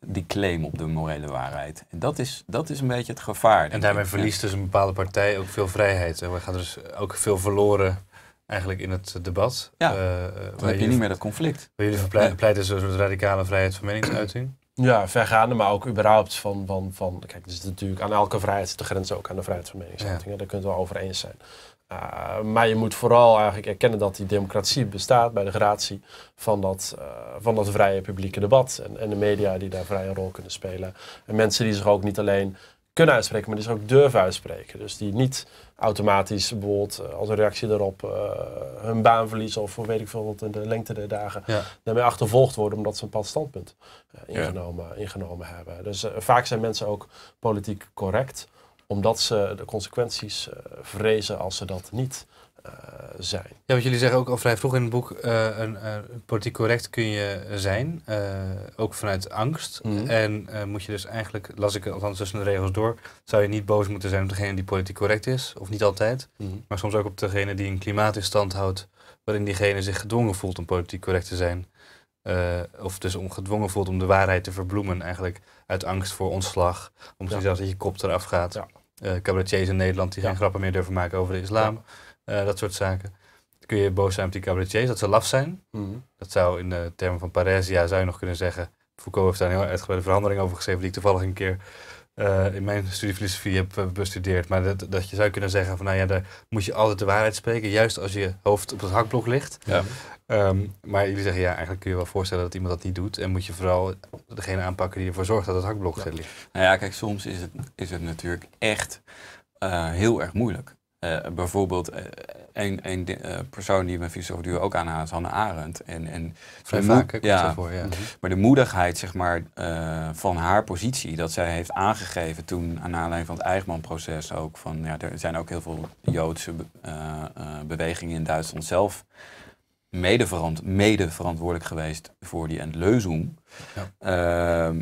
die claim op de morele waarheid. En dat is, dat is een beetje het gevaar. En daarmee verliest dus een bepaalde partij ook veel vrijheid. En we gaan dus ook veel verloren eigenlijk in het debat. Ja, eh, eh, dan heb je, niet meer dat conflict. Wil jullie pleiten zo'n dus radicale vrijheid van meningsuiting? Ja, vergaande, maar ook überhaupt van, van, van kijk, er is natuurlijk aan elke vrijheid te de grens ook aan de vrijheid van meningsuiting. Daar kunnen we wel over eens zijn. Eh, maar je moet vooral eigenlijk erkennen dat die democratie bestaat bij de gratie van dat, eh, van dat vrije publieke debat. En, en de media die daar vrij een rol kunnen spelen. En mensen die zich ook niet alleen kunnen uitspreken, maar die zich ook durven uitspreken. Dus die niet automatisch bijvoorbeeld eh, als een reactie daarop eh, hun baan verliezen of weet ik veel wat in de lengte der dagen daarmee achtervolgd worden omdat ze een bepaald standpunt eh, ingenomen, ingenomen hebben. Dus vaak zijn mensen ook politiek correct omdat ze de consequenties vrezen als ze dat niet zijn. Ja, want jullie zeggen ook al vrij vroeg in het boek, eh, een, eh, politiek correct kun je zijn, eh, ook vanuit angst. Mhm. En moet je dus eigenlijk, las ik althans tussen de regels door, zou je niet boos moeten zijn op degene die politiek correct is, of niet altijd, mhm. maar soms ook op degene die een klimaat in stand houdt, waarin diegene zich gedwongen voelt om politiek correct te zijn. of dus om gedwongen voelt om de waarheid te verbloemen, eigenlijk uit angst voor ontslag, om ja. zelfs dat je kop eraf gaat. Ja. cabaretiers in Nederland die geen grappen meer durven maken over de islam. Eh, dat soort zaken. Dan kun je boos zijn op die cabaretiers, dat ze laf zijn. Mhm. Dat zou in de termen van Paresia zou je nog kunnen zeggen. Foucault heeft daar een heel uitgebreide verandering over geschreven, die ik toevallig een keer eh, in mijn studie filosofie heb eh, bestudeerd. Maar dat, dat je zou kunnen zeggen van nou ja, daar moet je altijd de waarheid spreken, juist als je hoofd op het hakblok ligt. Ja. Ehm, maar jullie zeggen ja, eigenlijk kun je wel voorstellen dat iemand dat niet doet. En moet je vooral degene aanpakken die ervoor zorgt dat het hakblok ja. ligt. Nou ja, kijk, soms is het, is het natuurlijk echt heel erg moeilijk. Eh, bijvoorbeeld, een, eh, eh, persoon die mijn filosofie ook aanhaalt, is Hannah Arendt. En, en Vrij vaak, ja, ja. Mhm. Maar de moedigheid zeg maar, van haar positie, dat zij heeft aangegeven toen, aan aanleiding van het Eichmann-proces ook, van ja, er zijn ook heel veel Joodse bewegingen in Duitsland zelf mede, verant mede verantwoordelijk geweest voor die Endlösung. Ja. Ehm,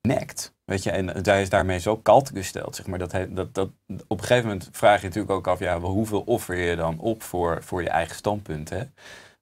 nekt Weet je, en eh, zij is daarmee zo kalt gesteld, zeg maar. Dat, dat, dat, op een gegeven moment vraag je natuurlijk ook af, ja, hoeveel offer je dan op voor, voor je eigen standpunt, hè?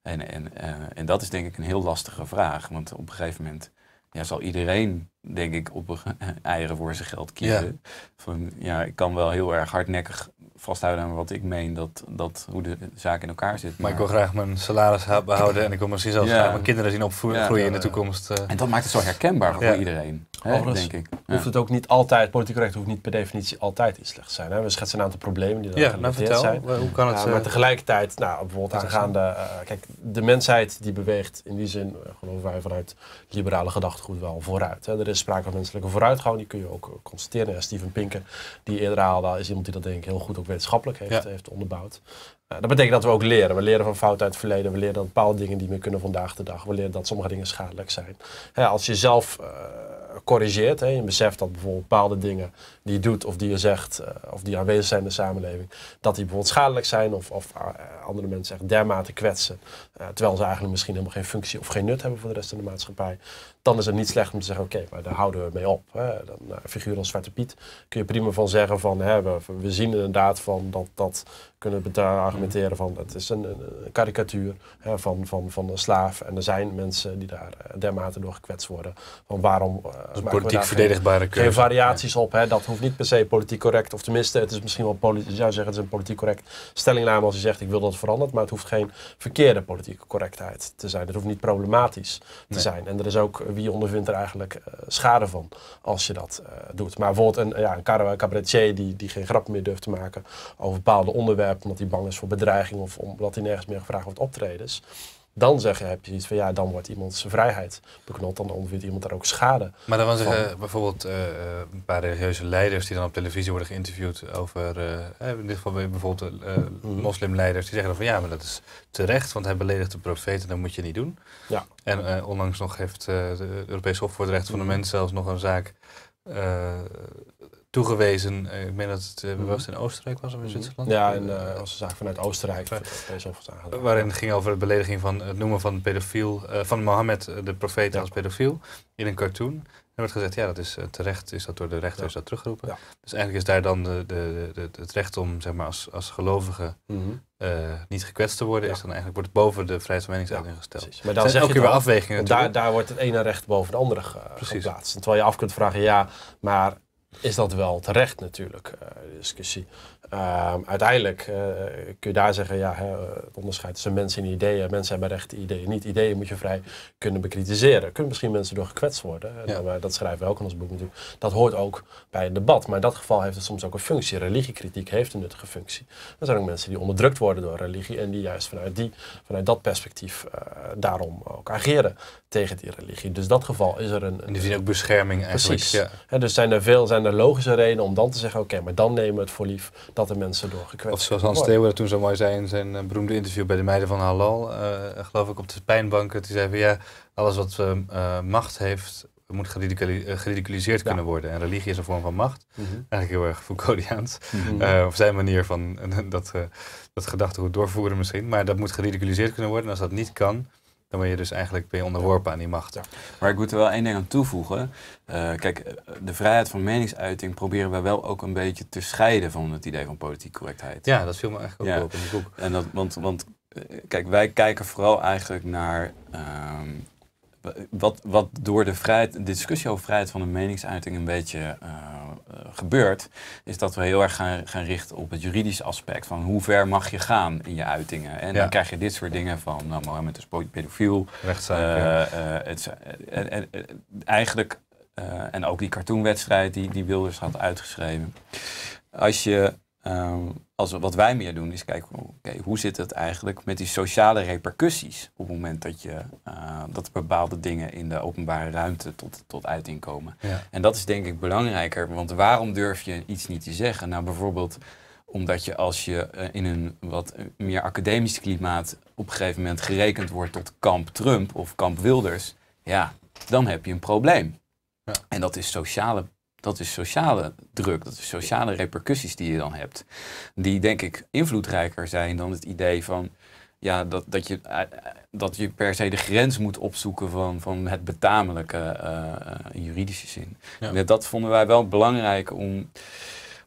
En, en, eh, en dat is denk ik een heel lastige vraag, want op een gegeven moment ja, zal iedereen, denk ik, op eieren voor zijn geld kiezen. Ja. Van, ja, ik kan wel heel erg hardnekkig vasthouden aan wat ik meen, dat, dat, hoe de zaak in elkaar zit. Maar, ik wil graag mijn salaris behouden en ik wil misschien zelfs graag mijn kinderen zien opgroeien in de toekomst. Eh. En dat maakt het zo herkenbaar voor iedereen. Overigens denk ik. hoeft het ook niet altijd, politiek correct hoeft niet per definitie altijd iets slechts te zijn. Hè? We schetsen een aantal problemen die daar ja, nou, zijn. Hoe kan het, uh, maar tegelijkertijd, nou, bijvoorbeeld aangaande, uh, kijk, de mensheid die beweegt in die zin, eh, geloven wij vanuit liberale gedachtegoed wel vooruit. Hè? Er is sprake van menselijke vooruitgang, die kun je ook constateren. Steven Pinker, die eerder haalde, is iemand die dat denk ik heel goed ook wetenschappelijk heeft, heeft onderbouwd. dat betekent dat we ook leren. We leren van fouten uit het verleden. We leren dat bepaalde dingen niet meer kunnen vandaag de dag. We leren dat sommige dingen schadelijk zijn. Hè, als je zelf eh, corrigeert. Hè. Je beseft dat bijvoorbeeld bepaalde dingen die je doet of die je zegt, eh, of die aanwezig zijn in de samenleving, dat die bijvoorbeeld schadelijk zijn of, of eh, andere mensen echt dermate kwetsen. terwijl ze eigenlijk misschien helemaal geen functie of geen nut hebben voor de rest van de maatschappij dan is het niet slecht om te zeggen, oké, maar daar houden we mee op. Hè. Dan, een eh, figuur als Zwarte Piet kun je prima van zeggen van, hè, we, zien inderdaad van dat, dat kunnen we argumenteren van, dat is een, karikatuur hè, van, van, van een slaaf. En er zijn mensen die daar eh, dermate door gekwetst worden. Van waarom... Eh, politiek verdedigbare geen, geen variaties op, hè. dat hoeft niet per se politiek correct, of tenminste, het is misschien wel politiek, zou zeggen, het is een politiek correct stellingname als je zegt, ik wil dat veranderd, maar het hoeft geen verkeerde politieke correctheid te zijn. Het hoeft niet problematisch te zijn. En er is ook wie ondervindt er eigenlijk eh, schade van als je dat eh, doet. Maar bijvoorbeeld een, ja, een cabaretier die, die geen grap meer durft te maken over bepaalde onderwerpen, omdat hij bang is voor bedreiging of omdat hij nergens meer gevraagd wordt optredens dan zeggen heb je iets van ja, dan wordt iemand zijn vrijheid beknot, dan ondervindt iemand daar ook schade. Maar dan zeggen bijvoorbeeld eh, een paar religieuze leiders die dan op televisie worden geïnterviewd over, eh, eh, in dit geval bijvoorbeeld uh, moslimleiders, die zeggen dan van ja, maar dat is terecht, want hij beledigt de profeet en dat moet je niet doen. Ja. En onlangs nog heeft de Europese Hof voor de recht van de mhm. Mens zelfs nog een zaak toegewezen. Eh, ik meen dat het bewust eh, mhm. in Oostenrijk was of in mhm. Zwitserland. Ja, en uh, als zaak vanuit Oostenrijk. Eh, waarin het ging over de belediging van het noemen van pedofiel, van Mohammed, de profeet, als pedofiel in een cartoon. Er werd gezegd, ja, dat is terecht, is dat door de rechter, is dat teruggeroepen. Dus eigenlijk is daar dan de, de, het recht om, zeg maar, als, als gelovige mhm. niet gekwetst te worden, is dan eigenlijk, wordt het boven de vrijheid van meningsuiting gesteld. Maar daar zijn elke keer weer afwegingen. Daar, daar wordt het ene recht boven het andere geplaatst. terwijl je af kunt vragen, ja, maar is dat wel terecht natuurlijk, eh, de discussie. Ehm, uiteindelijk eh, kun je daar zeggen, ja, hè, het onderscheid tussen mensen en ideeën. Mensen hebben recht ideeën, niet ideeën moet je vrij kunnen bekritiseren. Kunnen misschien mensen door gekwetst worden. dat schrijven we ook in ons boek natuurlijk. Dat hoort ook bij het debat. Maar in dat geval heeft het soms ook een functie. Religiekritiek heeft een nuttige functie. Er zijn ook mensen die onderdrukt worden door religie en die juist vanuit, die, vanuit dat perspectief eh, daarom ook ageren tegen die religie. Dus in dat geval is er een... een die zien ook bescherming eigenlijk. Precies. Ja. dus zijn er veel naar logische reden om dan te zeggen, oké, maar dan nemen we het voor lief dat er mensen door gekwetst Of zoals Hans Theeuwen toen zo mooi zei in zijn eh, beroemde interview bij de meiden van Halal, eh, geloof ik op de pijnbanken, die zei van ja, alles wat eh, macht heeft, moet geridiculiseerd kunnen worden. En religie is een vorm van macht. Mhm. Eigenlijk heel erg Foucauldiaans. Mm of zijn manier van dat, dat gedachtegoed doorvoeren misschien. Maar dat moet geridiculiseerd kunnen worden. En als dat niet kan, dan ben je dus eigenlijk ben je onderworpen aan die machten. Maar ik moet er wel één ding aan toevoegen. Eh, kijk, de vrijheid van meningsuiting proberen we wel ook een beetje te scheiden van het idee van politieke correctheid. Ja, dat viel me eigenlijk ook ja. op in het boek. En dat, want, want eh, kijk, wij kijken vooral eigenlijk naar ehm, wat, wat door de, vrijheid, discussie over vrijheid van de meningsuiting een beetje eh, eh, gebeurt, is dat we heel erg gaan, gaan richten op het juridische aspect. Van hoe ver mag je gaan in je uitingen? En dan krijg je dit soort dingen van, nou, Mohammed is pedofiel. Rechtszaak. Eh, het, en, en, eigenlijk, en ook die cartoonwedstrijd die, die Wilders had uitgeschreven. Als je ehm, als, wat wij meer doen is kijken, hoe zit het eigenlijk met die sociale repercussies op het moment dat, je, eh, dat bepaalde dingen in de openbare ruimte tot, tot uiting komen. En dat is denk ik belangrijker, want waarom durf je iets niet te zeggen? Nou, bijvoorbeeld omdat je als je eh, in een wat eh, meer academisch klimaat op een gegeven moment gerekend wordt tot kamp Trump of kamp Wilders, ja, dan heb je een probleem. Ja. En dat is sociale dat is sociale druk, dat is sociale repercussies die je dan hebt. Die denk ik invloedrijker zijn dan het idee van ja, dat, dat, je, eh, dat je per se de grens moet opzoeken van, van het betamelijke eh, eh, in juridische zin. Dat vonden wij wel belangrijk om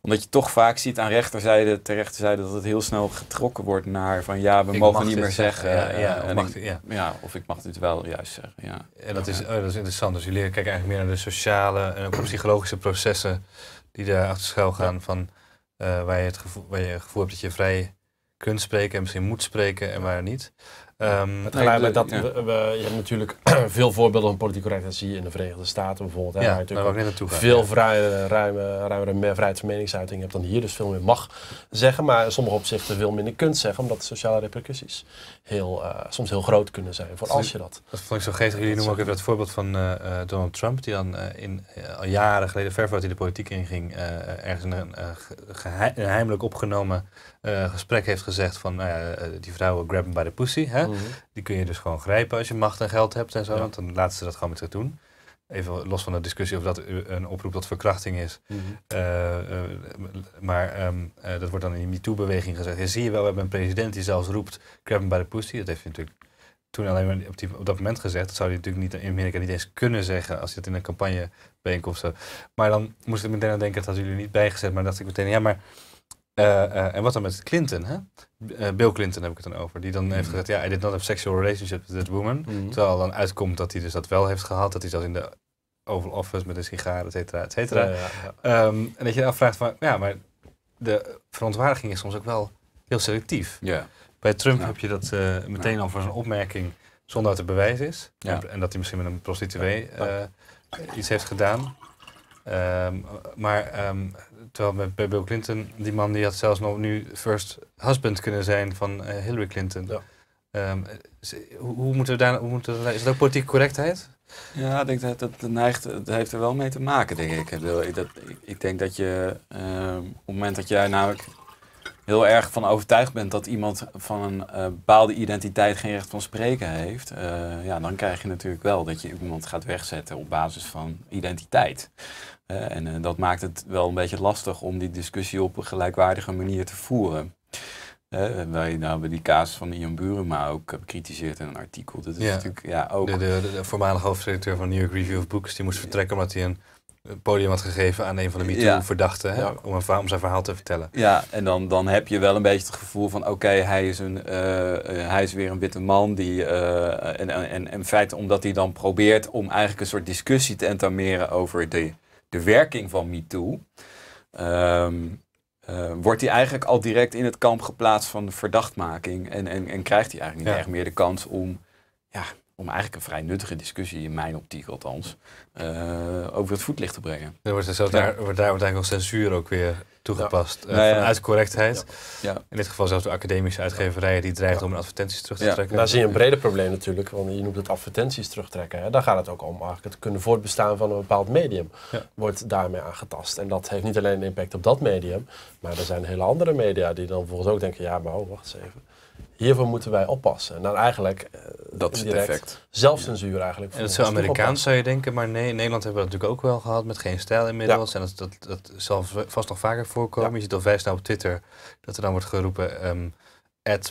omdat je toch vaak ziet aan rechterzijde, ter rechterzijde, dat het heel snel getrokken wordt naar van ja, we mogen niet meer zeggen. Ja, eh, of, ik, ja. ja, of ik mag dit wel juist zeggen. Ja. En dat, is, oh, dat is interessant. Dus jullie kijken eigenlijk meer naar de sociale en ook psychologische processen die daar achter schuil gaan. Van, eh, waar, je het gevoel, waar je het gevoel hebt dat je vrij kunt spreken en misschien moet spreken en waar niet. Um, het dat we, je hebt natuurlijk veel voorbeelden van politieke correctheid zie je in de Verenigde Staten bijvoorbeeld. ja, waar je natuurlijk veel vrije, ruime, ruimere vrijheid van meningsuiting hebt dan hier. Dus veel meer mag zeggen, maar in sommige opzichten veel minder kunt zeggen. Omdat de sociale repercussies heel, eh, soms heel groot kunnen zijn voor als je dat... Dat vond ik zo geestig. Jullie noemen ook even dat voorbeeld van eh, eh, Donald Trump. Die dan in, al jaren geleden, ver voordat hij de politiek inging, ergens een, een geheimelijk opgenomen eh, gesprek heeft gezegd van nou eh, die vrouwen grabben by bij de pussy. Hè? Mhm. Die kun je dus gewoon grijpen als je macht en geld hebt en zo. Want dan laten ze dat gewoon met zich doen. Even los van de discussie of dat een oproep tot verkrachting is. Mhm. Eh, maar ehm, dat wordt dan in de MeToo-beweging gezegd. En zie je wel, we hebben een president die zelfs roept grabben by bij de pussy. Dat heeft hij natuurlijk toen alleen maar op, dat moment gezegd. Dat zou hij natuurlijk niet in Amerika niet eens kunnen zeggen als je dat in een campagne campagnebijeenkomst zou. Maar dan moest ik meteen aan denken, dat hadden jullie niet bijgezet. Maar dan dacht ik meteen, ja, maar eh, eh, en wat dan met Clinton, hè? Eh, Bill Clinton heb ik het dan over. Die dan heeft mm. gezegd, ja, I did not have sexual relationship with that woman. Mm. Terwijl dan uitkomt dat hij dus dat wel heeft gehad. Dat hij zat in de Oval Office met een sigaar, et cetera, et cetera. Ehm, en dat je dan afvraagt van, ja, maar de verontwaardiging is soms ook wel heel selectief. Bij Trump heb je dat meteen al voor zijn opmerking zonder dat er bewijs is. En dat hij misschien met een prostituee iets heeft gedaan. Ehm, maar... Ehm, terwijl met Bill Clinton, die man die had zelfs nog nu first husband kunnen zijn van eh, Hillary Clinton. Ja. Ehm, hoe, moeten we daar, hoe moeten we, is dat politieke correctheid? Ja, ik denk dat dat, neigt, dat heeft er wel mee te maken, denk ik. Ik, dat, ik denk dat je ehm, op het moment dat jij namelijk heel erg van overtuigd bent dat iemand van een eh, bepaalde identiteit geen recht van spreken heeft, eh, ja, dan krijg je natuurlijk wel dat je iemand gaat wegzetten op basis van identiteit. Eh, en eh, dat maakt het wel een beetje lastig om die discussie op een gelijkwaardige manier te voeren. Uh, wij nou, hebben die kaas van Ian maar ook bekritiseerd in een artikel. Dat is ja. natuurlijk ja, ook... De, de, de voormalige hoofdredacteur van New York Review of Books... die moest vertrekken omdat hij een podium had gegeven aan een van de metoo verdachte Ja. Om, om, zijn verhaal te vertellen. Ja, en dan, dan heb je wel een beetje het gevoel van... oké, hij, is een, hij is weer een witte man. Die, en, en, en in feite omdat hij dan probeert om eigenlijk een soort discussie te entameren over de de werking van MeToo, ehm, eh, wordt hij eigenlijk al direct in het kamp geplaatst van de verdachtmaking. En, en, en krijgt hij eigenlijk niet ja. echt meer de kans om, ja, om eigenlijk een vrij nuttige discussie, in mijn optiek althans, uh, over het voetlicht te brengen. Er wordt, daar, wordt daar eigenlijk ook censuur ook weer toegepast eh, nou ja. vanuit correctheid. In dit geval zelfs de academische uitgeverijen die dreigen om advertenties terug te trekken. Daar zie je een breder probleem natuurlijk, want je noemt het advertenties terugtrekken. Daar gaat het ook om eigenlijk het kunnen voortbestaan van een bepaald medium wordt daarmee aangetast. En dat heeft niet alleen een impact op dat medium, maar er zijn hele andere media die dan bijvoorbeeld ook denken, ja maar oh, wacht eens even hiervoor moeten wij oppassen. En dan eigenlijk eh, dat is het effect. zelfcensuur eigenlijk. En dat zo Amerikaans zou je denken, maar nee, in Nederland hebben we dat natuurlijk ook wel gehad met geen stijl inmiddels. En dat, dat, dat zal vast nog vaker voorkomen. Je ziet al vrij snel op Twitter dat er dan wordt geroepen, um,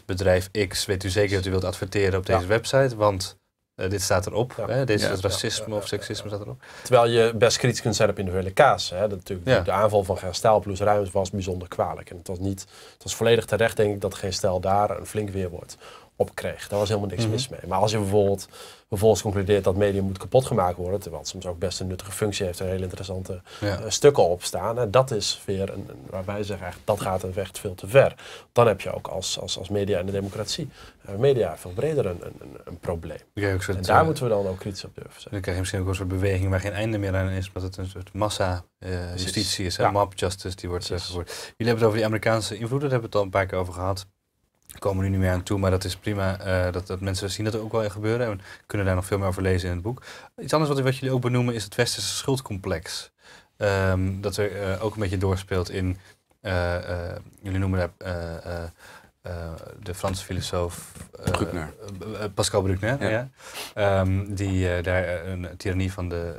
bedrijf X, weet u zeker dat u wilt adverteren op deze website, want eh, dit staat erop. Hè? Dit is het racisme of seksisme staat erop. Terwijl je best kritisch kunt zijn op individuele de Hè? Dat natuurlijk De aanval van Gerstel plus Ruimens was bijzonder kwalijk. En het was, niet, het was volledig terecht, denk ik, dat Gerstel daar een flink weerwoord op kreeg. Daar was helemaal niks mis mhm. mee. Maar als je bijvoorbeeld vervolgens concludeert dat media moet kapot gemaakt worden, terwijl het soms ook best een nuttige functie heeft en heel interessante ja. Eh, stukken op staan, en dat is weer een, waar wij zeggen dat gaat een echt veel te ver. Dan heb je ook als, als, als media en de democratie, eh, media veel breder een, een, een probleem. en daar eh, moeten we dan ook kritisch op durven zijn. Dan krijg je misschien ook een soort beweging waar geen einde meer aan is, omdat het een soort massa justitie is, map mob justice die wordt gevoerd. Jullie hebben het over die Amerikaanse invloed, daar hebben we het al een paar keer over gehad komen nu niet meer aan toe, maar dat is prima. Eh, dat, dat mensen zien dat er ook wel in gebeuren en kunnen daar nog veel meer over lezen in het boek. Iets anders wat, wat jullie ook benoemen is het westerse schuldcomplex. Ehm, dat er eh, ook een beetje doorspeelt in, eh, jullie noemen daar de Franse filosoof Pascal Bruckner, ja. Ehm, die daar een tirannie van de,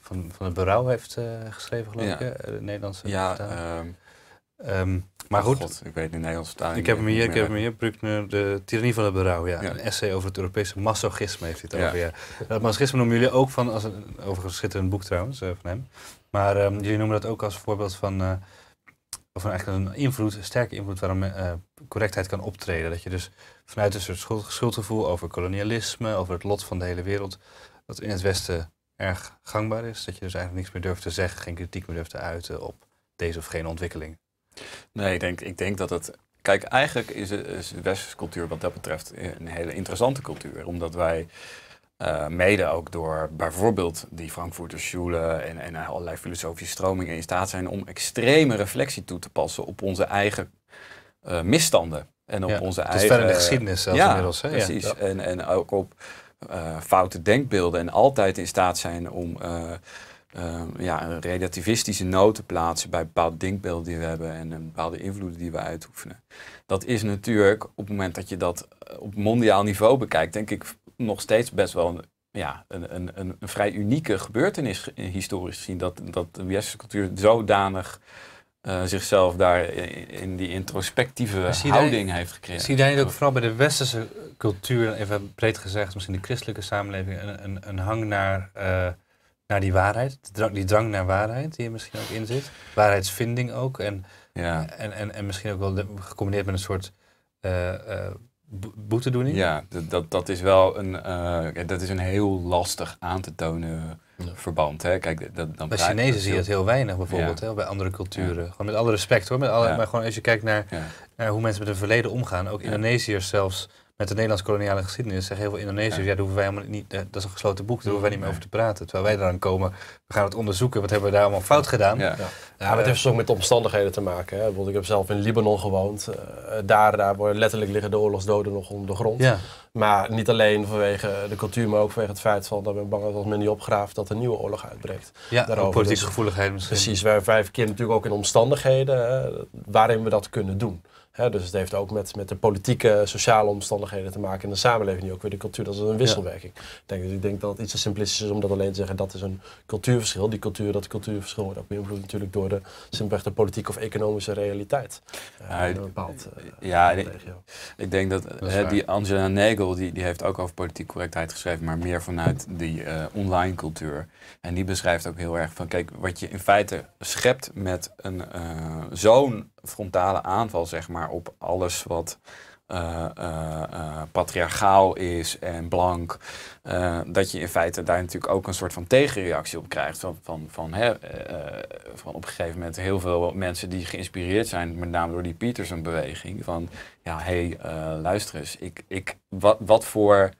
van, van het berouw heeft geschreven, geloof ik, de Nederlandse. Ja, maar goed. ik weet de Nederlandse taal. Ik heb hem hier, ik heb hem hier, Bruckner, de tirannie van het berouw. Ja. Een essay over het Europese masochisme heeft hij het over. Dat masochisme noemen jullie ook van, als een, overigens schitterend boek trouwens, eh, van hem. Maar ehm, jullie noemen dat ook als voorbeeld van, uh, of eigenlijk een invloed, sterke invloed waarom eh, correctheid kan optreden. Dat je dus vanuit een soort schuld, schuldgevoel over kolonialisme, over het lot van de hele wereld, dat in het Westen erg gangbaar is. Dat je dus eigenlijk niks meer durft te zeggen, geen kritiek meer durft te uiten op deze of geen ontwikkeling. Nee, ik denk, ik denk dat het. Kijk, eigenlijk is, de westerse cultuur wat dat betreft een hele interessante cultuur. Omdat wij. Uh, mede ook door bijvoorbeeld die Frankfurter Schule en, en allerlei filosofische stromingen in staat zijn om extreme reflectie toe te passen op onze eigen eh, misstanden. En op onze eigen. verder de geschiedenis zelfs ja, inmiddels. Hè? Precies. En, en ook op eh, foute denkbeelden. En altijd in staat zijn om Ehm, ja, een relativistische noten plaatsen bij bepaalde denkbeelden die we hebben en ehm, bepaalde invloeden die we uitoefenen. Dat is natuurlijk op het moment dat je dat eh, op mondiaal niveau bekijkt, denk ik nog steeds best wel een, ja, een, een, een vrij unieke gebeurtenis eh, historisch gezien. Dat, dat de westerse cultuur zodanig uh, zichzelf daar in, die introspectieve houding heeft gekregen. Zie je ook vooral bij de westerse cultuur, even breed gezegd, misschien de christelijke samenleving, een, een, een hang naar naar die waarheid, die drang naar waarheid die er misschien ook in zit. Waarheidsvinding ook. En, ja. en, en, en misschien ook wel gecombineerd met een soort uh, uh, boetedoening. Ja, dat, dat is wel een, eh, dat is een heel lastig aan te tonen verband. Hè? Kijk, dat, dan bij Chinezen dat zie je het heel weinig bijvoorbeeld, hè? bij andere culturen. Gewoon met alle respect hoor, met alle, maar gewoon als je kijkt naar, naar hoe mensen met hun verleden omgaan. Ook Indonesiërs zelfs met de Nederlandse koloniale geschiedenis zeggen heel veel Indonesiërs, ja. ja hoeven wij helemaal niet, dat is een gesloten boek, daar hoeven wij niet meer mm, over te praten. Terwijl wij eraan komen, we gaan het onderzoeken, wat hebben we daar allemaal fout gedaan. Ja, ja. maar het heeft dus ook met de omstandigheden te maken. Hè. ik heb zelf in Libanon gewoond, eh, daar, daar letterlijk liggen de oorlogsdoden nog onder de grond. Ja. Maar niet alleen vanwege de cultuur, maar ook vanwege het feit van dat we bang dat als men niet opgraaft, dat een nieuwe oorlog uitbreekt. Ja, Daarover. politieke dus, misschien. Precies, wij keer natuurlijk ook in omstandigheden waarin we dat kunnen doen dus het heeft ook met, met de politieke, sociale omstandigheden te maken in de samenleving, die ook weer de cultuur. Dat is een wisselwerking. Ja. Ik, denk, ik denk dat het iets te simplistisch is om dat alleen te zeggen dat is een cultuurverschil. Die cultuur, dat cultuurverschil wordt ook beïnvloed natuurlijk door de, simpelweg de politieke of economische realiteit. Eh, in een bepaald eh, ja, regio. Ik, denk dat, die Angela Nagel, die, die heeft ook over politieke correctheid geschreven, maar meer vanuit die eh, online cultuur. En die beschrijft ook heel erg van, kijk, wat je in feite schept met een zo'n frontale aanval zeg maar, op alles wat uh, patriarchaal is en blank, dat je in feite daar natuurlijk ook een soort van tegenreactie op krijgt. Van, van, van, hè, van op een gegeven moment heel veel mensen die geïnspireerd zijn, met name door die Peterson-beweging, van ja, hé, hey, luister eens, ik, ik, wat, wat voor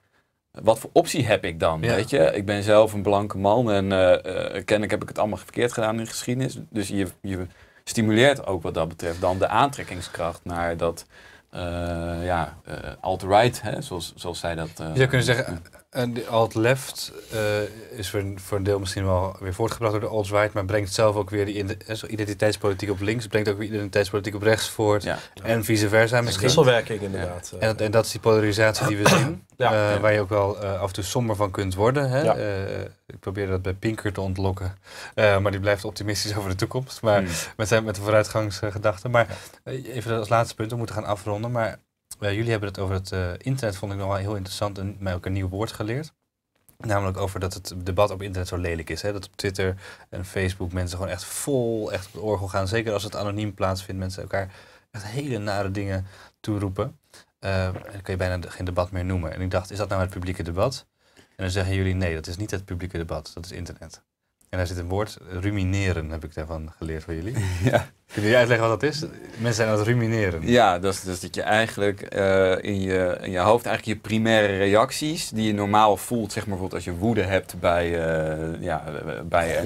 wat voor optie heb ik dan? Weet je, ik ben zelf een blanke man en uh, kennelijk heb ik het allemaal verkeerd gedaan in geschiedenis. Dus je, je, stimuleert ook wat dat betreft dan de aantrekkingskracht naar dat eh, ja, eh, alt-right, zoals, zoals zij dat... Eh, je zou kunnen zeggen, en alt left eh, is voor, voor een deel misschien wel weer voortgebracht door de alt right, maar brengt zelf ook weer die eh, identiteitspolitiek op links, brengt ook weer identiteitspolitiek op rechts voort en vice versa misschien. Wisselwerking inderdaad. Eh. En, en, dat is die polarisatie die we zien, waar je ook wel af en toe somber van kunt worden. Hè? ik probeer dat bij Pinker te ontlokken, maar die blijft optimistisch over de toekomst, maar hmm. met, zijn, met de vooruitgangsgedachten. Maar even als laatste punt, we moeten gaan afronden, maar ja jullie hebben het over het eh, internet, vond ik nog wel heel interessant en mij ook een nieuw woord geleerd. Namelijk over dat het debat op internet zo lelijk is. Hè? Dat op Twitter en Facebook mensen gewoon echt vol, echt op het orgel gaan. Zeker als het anoniem plaatsvindt, mensen elkaar echt hele nare dingen toeroepen. Uh, en dan kun je bijna geen debat meer noemen. En ik dacht, is dat nou het publieke debat? En dan zeggen jullie, nee, dat is niet het publieke debat, dat is internet. En daar zit een woord, rumineren, heb ik daarvan geleerd van jullie. Ja. Kun je uitleggen wat dat is? Mensen zijn aan het rumineren. Ja, dat is dus dat je eigenlijk eh, in, je, in je hoofd eigenlijk je primaire reacties die je normaal voelt, zeg maar bijvoorbeeld als je woede hebt bij, uh, ja, bij, ja,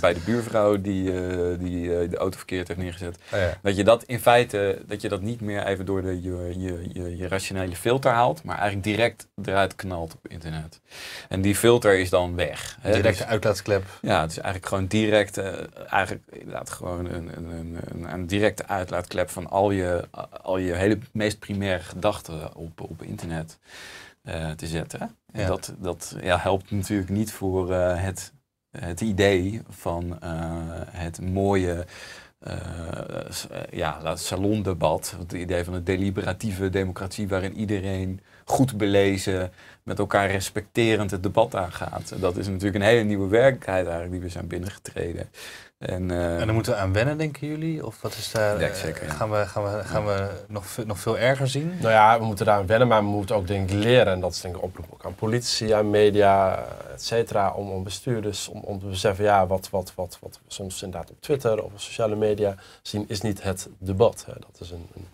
bij, de buurvrouw die, eh, die de auto verkeerd heeft neergezet. Oh, dat je dat in feite, dat je dat niet meer even door de, je, je, je, je rationele filter haalt, maar eigenlijk direct eruit knalt op internet. En die filter is dan weg. Directe dus, uitlaatklep. Ja, het is eigenlijk gewoon direct, eigenlijk inderdaad gewoon gewoon een, een, een, een, directe uitlaatklep van al je, al je hele meest primaire gedachten op, op internet eh, te zetten. En dat, dat ja, helpt natuurlijk niet voor eh, het, het idee van eh, het mooie eh, eh, eh, ja, salondebat. Het idee van een deliberatieve democratie waarin iedereen goed belezen, met elkaar respecterend het debat aangaat. Dat is natuurlijk een hele nieuwe werkelijkheid eigenlijk die we zijn binnengetreden. En, uh, en dan moeten we aan wennen, denken jullie? Of wat is daar? Ja, zeker, Gaan we, gaan we, gaan we nog, nog veel erger zien? Nou ja, we moeten daar aan wennen, maar we moeten ook denk ik leren. En dat is denk ik oproep ook aan politici, aan media, et cetera. Om, om bestuurders, om, om te beseffen, ja, wat, wat, wat, wat soms inderdaad op Twitter of op sociale media zien, is niet het debat. Dat is een, een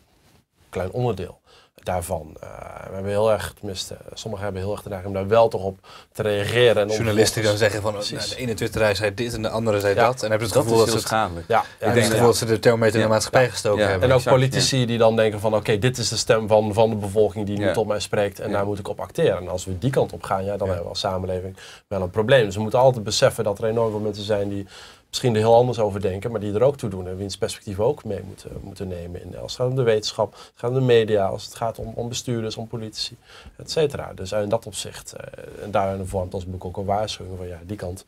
klein onderdeel daarvan. Eh, we hebben heel erg, tenminste, sommigen hebben heel erg de neiging om daar wel toch op te reageren. En Journalisten die dan zeggen van, nou, de ene Twitterij zei dit en de andere zei dat. En hebben het dat gevoel dat, ze schadelijk. Ja, ja, ik denk dat ze de thermometer in de maatschappij gestoken hebben. En ook politici die dan denken van, oké, dit is de stem van, van de bevolking die nu tot mij spreekt en daar moet ik op acteren. En als we die kant op gaan, ja, dan hebben we als samenleving wel een probleem. Dus we moeten altijd beseffen dat er enorm veel mensen zijn die misschien er heel anders over denken, maar die er ook toe doen en wiens perspectief ook mee moeten, moeten nemen. In als het gaat om de wetenschap, als het gaat om de media, als het gaat om, om bestuurders, om politici, et cetera. Dus eh, in dat opzicht, uh, en daarin vormt ons boek ook een waarschuwing van ja, die kant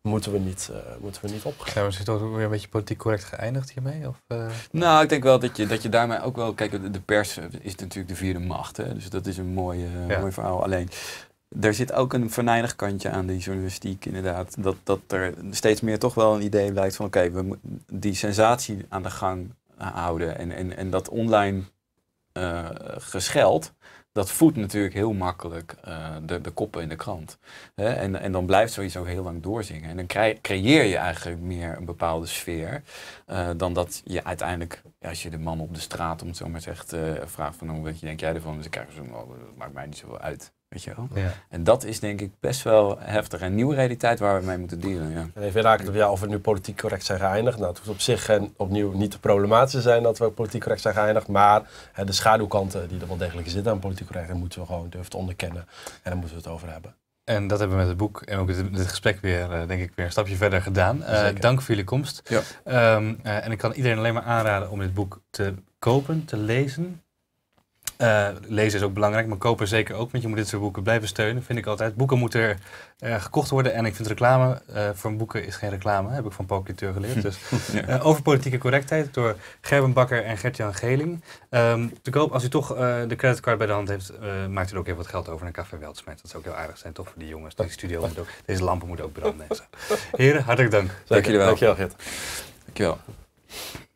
moeten we niet, uh, moeten we niet opgaan. Zijn we misschien toch weer een beetje politiek correct geëindigd hiermee? Of, Nou, ik denk wel dat je, dat je daarmee ook wel... Kijk, de pers is natuurlijk de vierde macht. Hè? Dus dat is een mooi, mooi verhaal. Alleen, er zit ook een venijnig kantje aan die journalistiek, inderdaad. Dat, dat er steeds meer toch wel een idee blijkt van: oké, we moeten die sensatie aan de gang houden. En, en, en dat online eh, gescheld, dat voedt natuurlijk heel makkelijk eh, de, de koppen in de krant. Hè? En, en dan blijft sowieso heel lang doorzingen. En dan creëer je eigenlijk meer een bepaalde sfeer. Eh, dan dat je uiteindelijk, als je de man op de straat, om het zo maar zegt, vraagt van hoe oh, weet je, denk jij ervan? Dus krijgen ze, oh, dat maakt mij niet zoveel uit. Ja. En dat is denk ik best wel heftig. Een nieuwe realiteit waar we mee moeten dealen. Ja. En even raken ja, of we nu politiek correct zijn geëindigd. Nou, het hoeft op zich en opnieuw niet te problematisch zijn dat we politiek correct zijn geëindigd. Maar hè, de schaduwkanten die er wel degelijk zitten aan politiek correct, moeten we gewoon durven te onderkennen. En daar moeten we het over hebben. En dat hebben we met het boek en ook dit, gesprek weer, eh, denk ik, weer een stapje verder gedaan. Eh, dank voor jullie komst. Ja. Ehm, eh, en ik kan iedereen alleen maar aanraden om dit boek te kopen, te lezen. Eh, lezen is ook belangrijk, maar kopen zeker ook, want je moet dit soort boeken blijven steunen, vind ik altijd. Boeken moeten er eh, gekocht worden en ik vind reclame eh, voor boeken is geen reclame, heb ik van Paul geleerd. Dus, over politieke correctheid door Gerben Bakker en Gert-Jan Geling. Um, te koop, als u toch de creditcard bij de hand heeft, maakt u er ook even wat geld over naar Café Weltsmet. Dat zou ook heel aardig zijn, toch voor die jongens. Die studio deze lampen moeten ook branden. Heren, hartelijk dank. Dank jullie wel. wel, Gert. wel.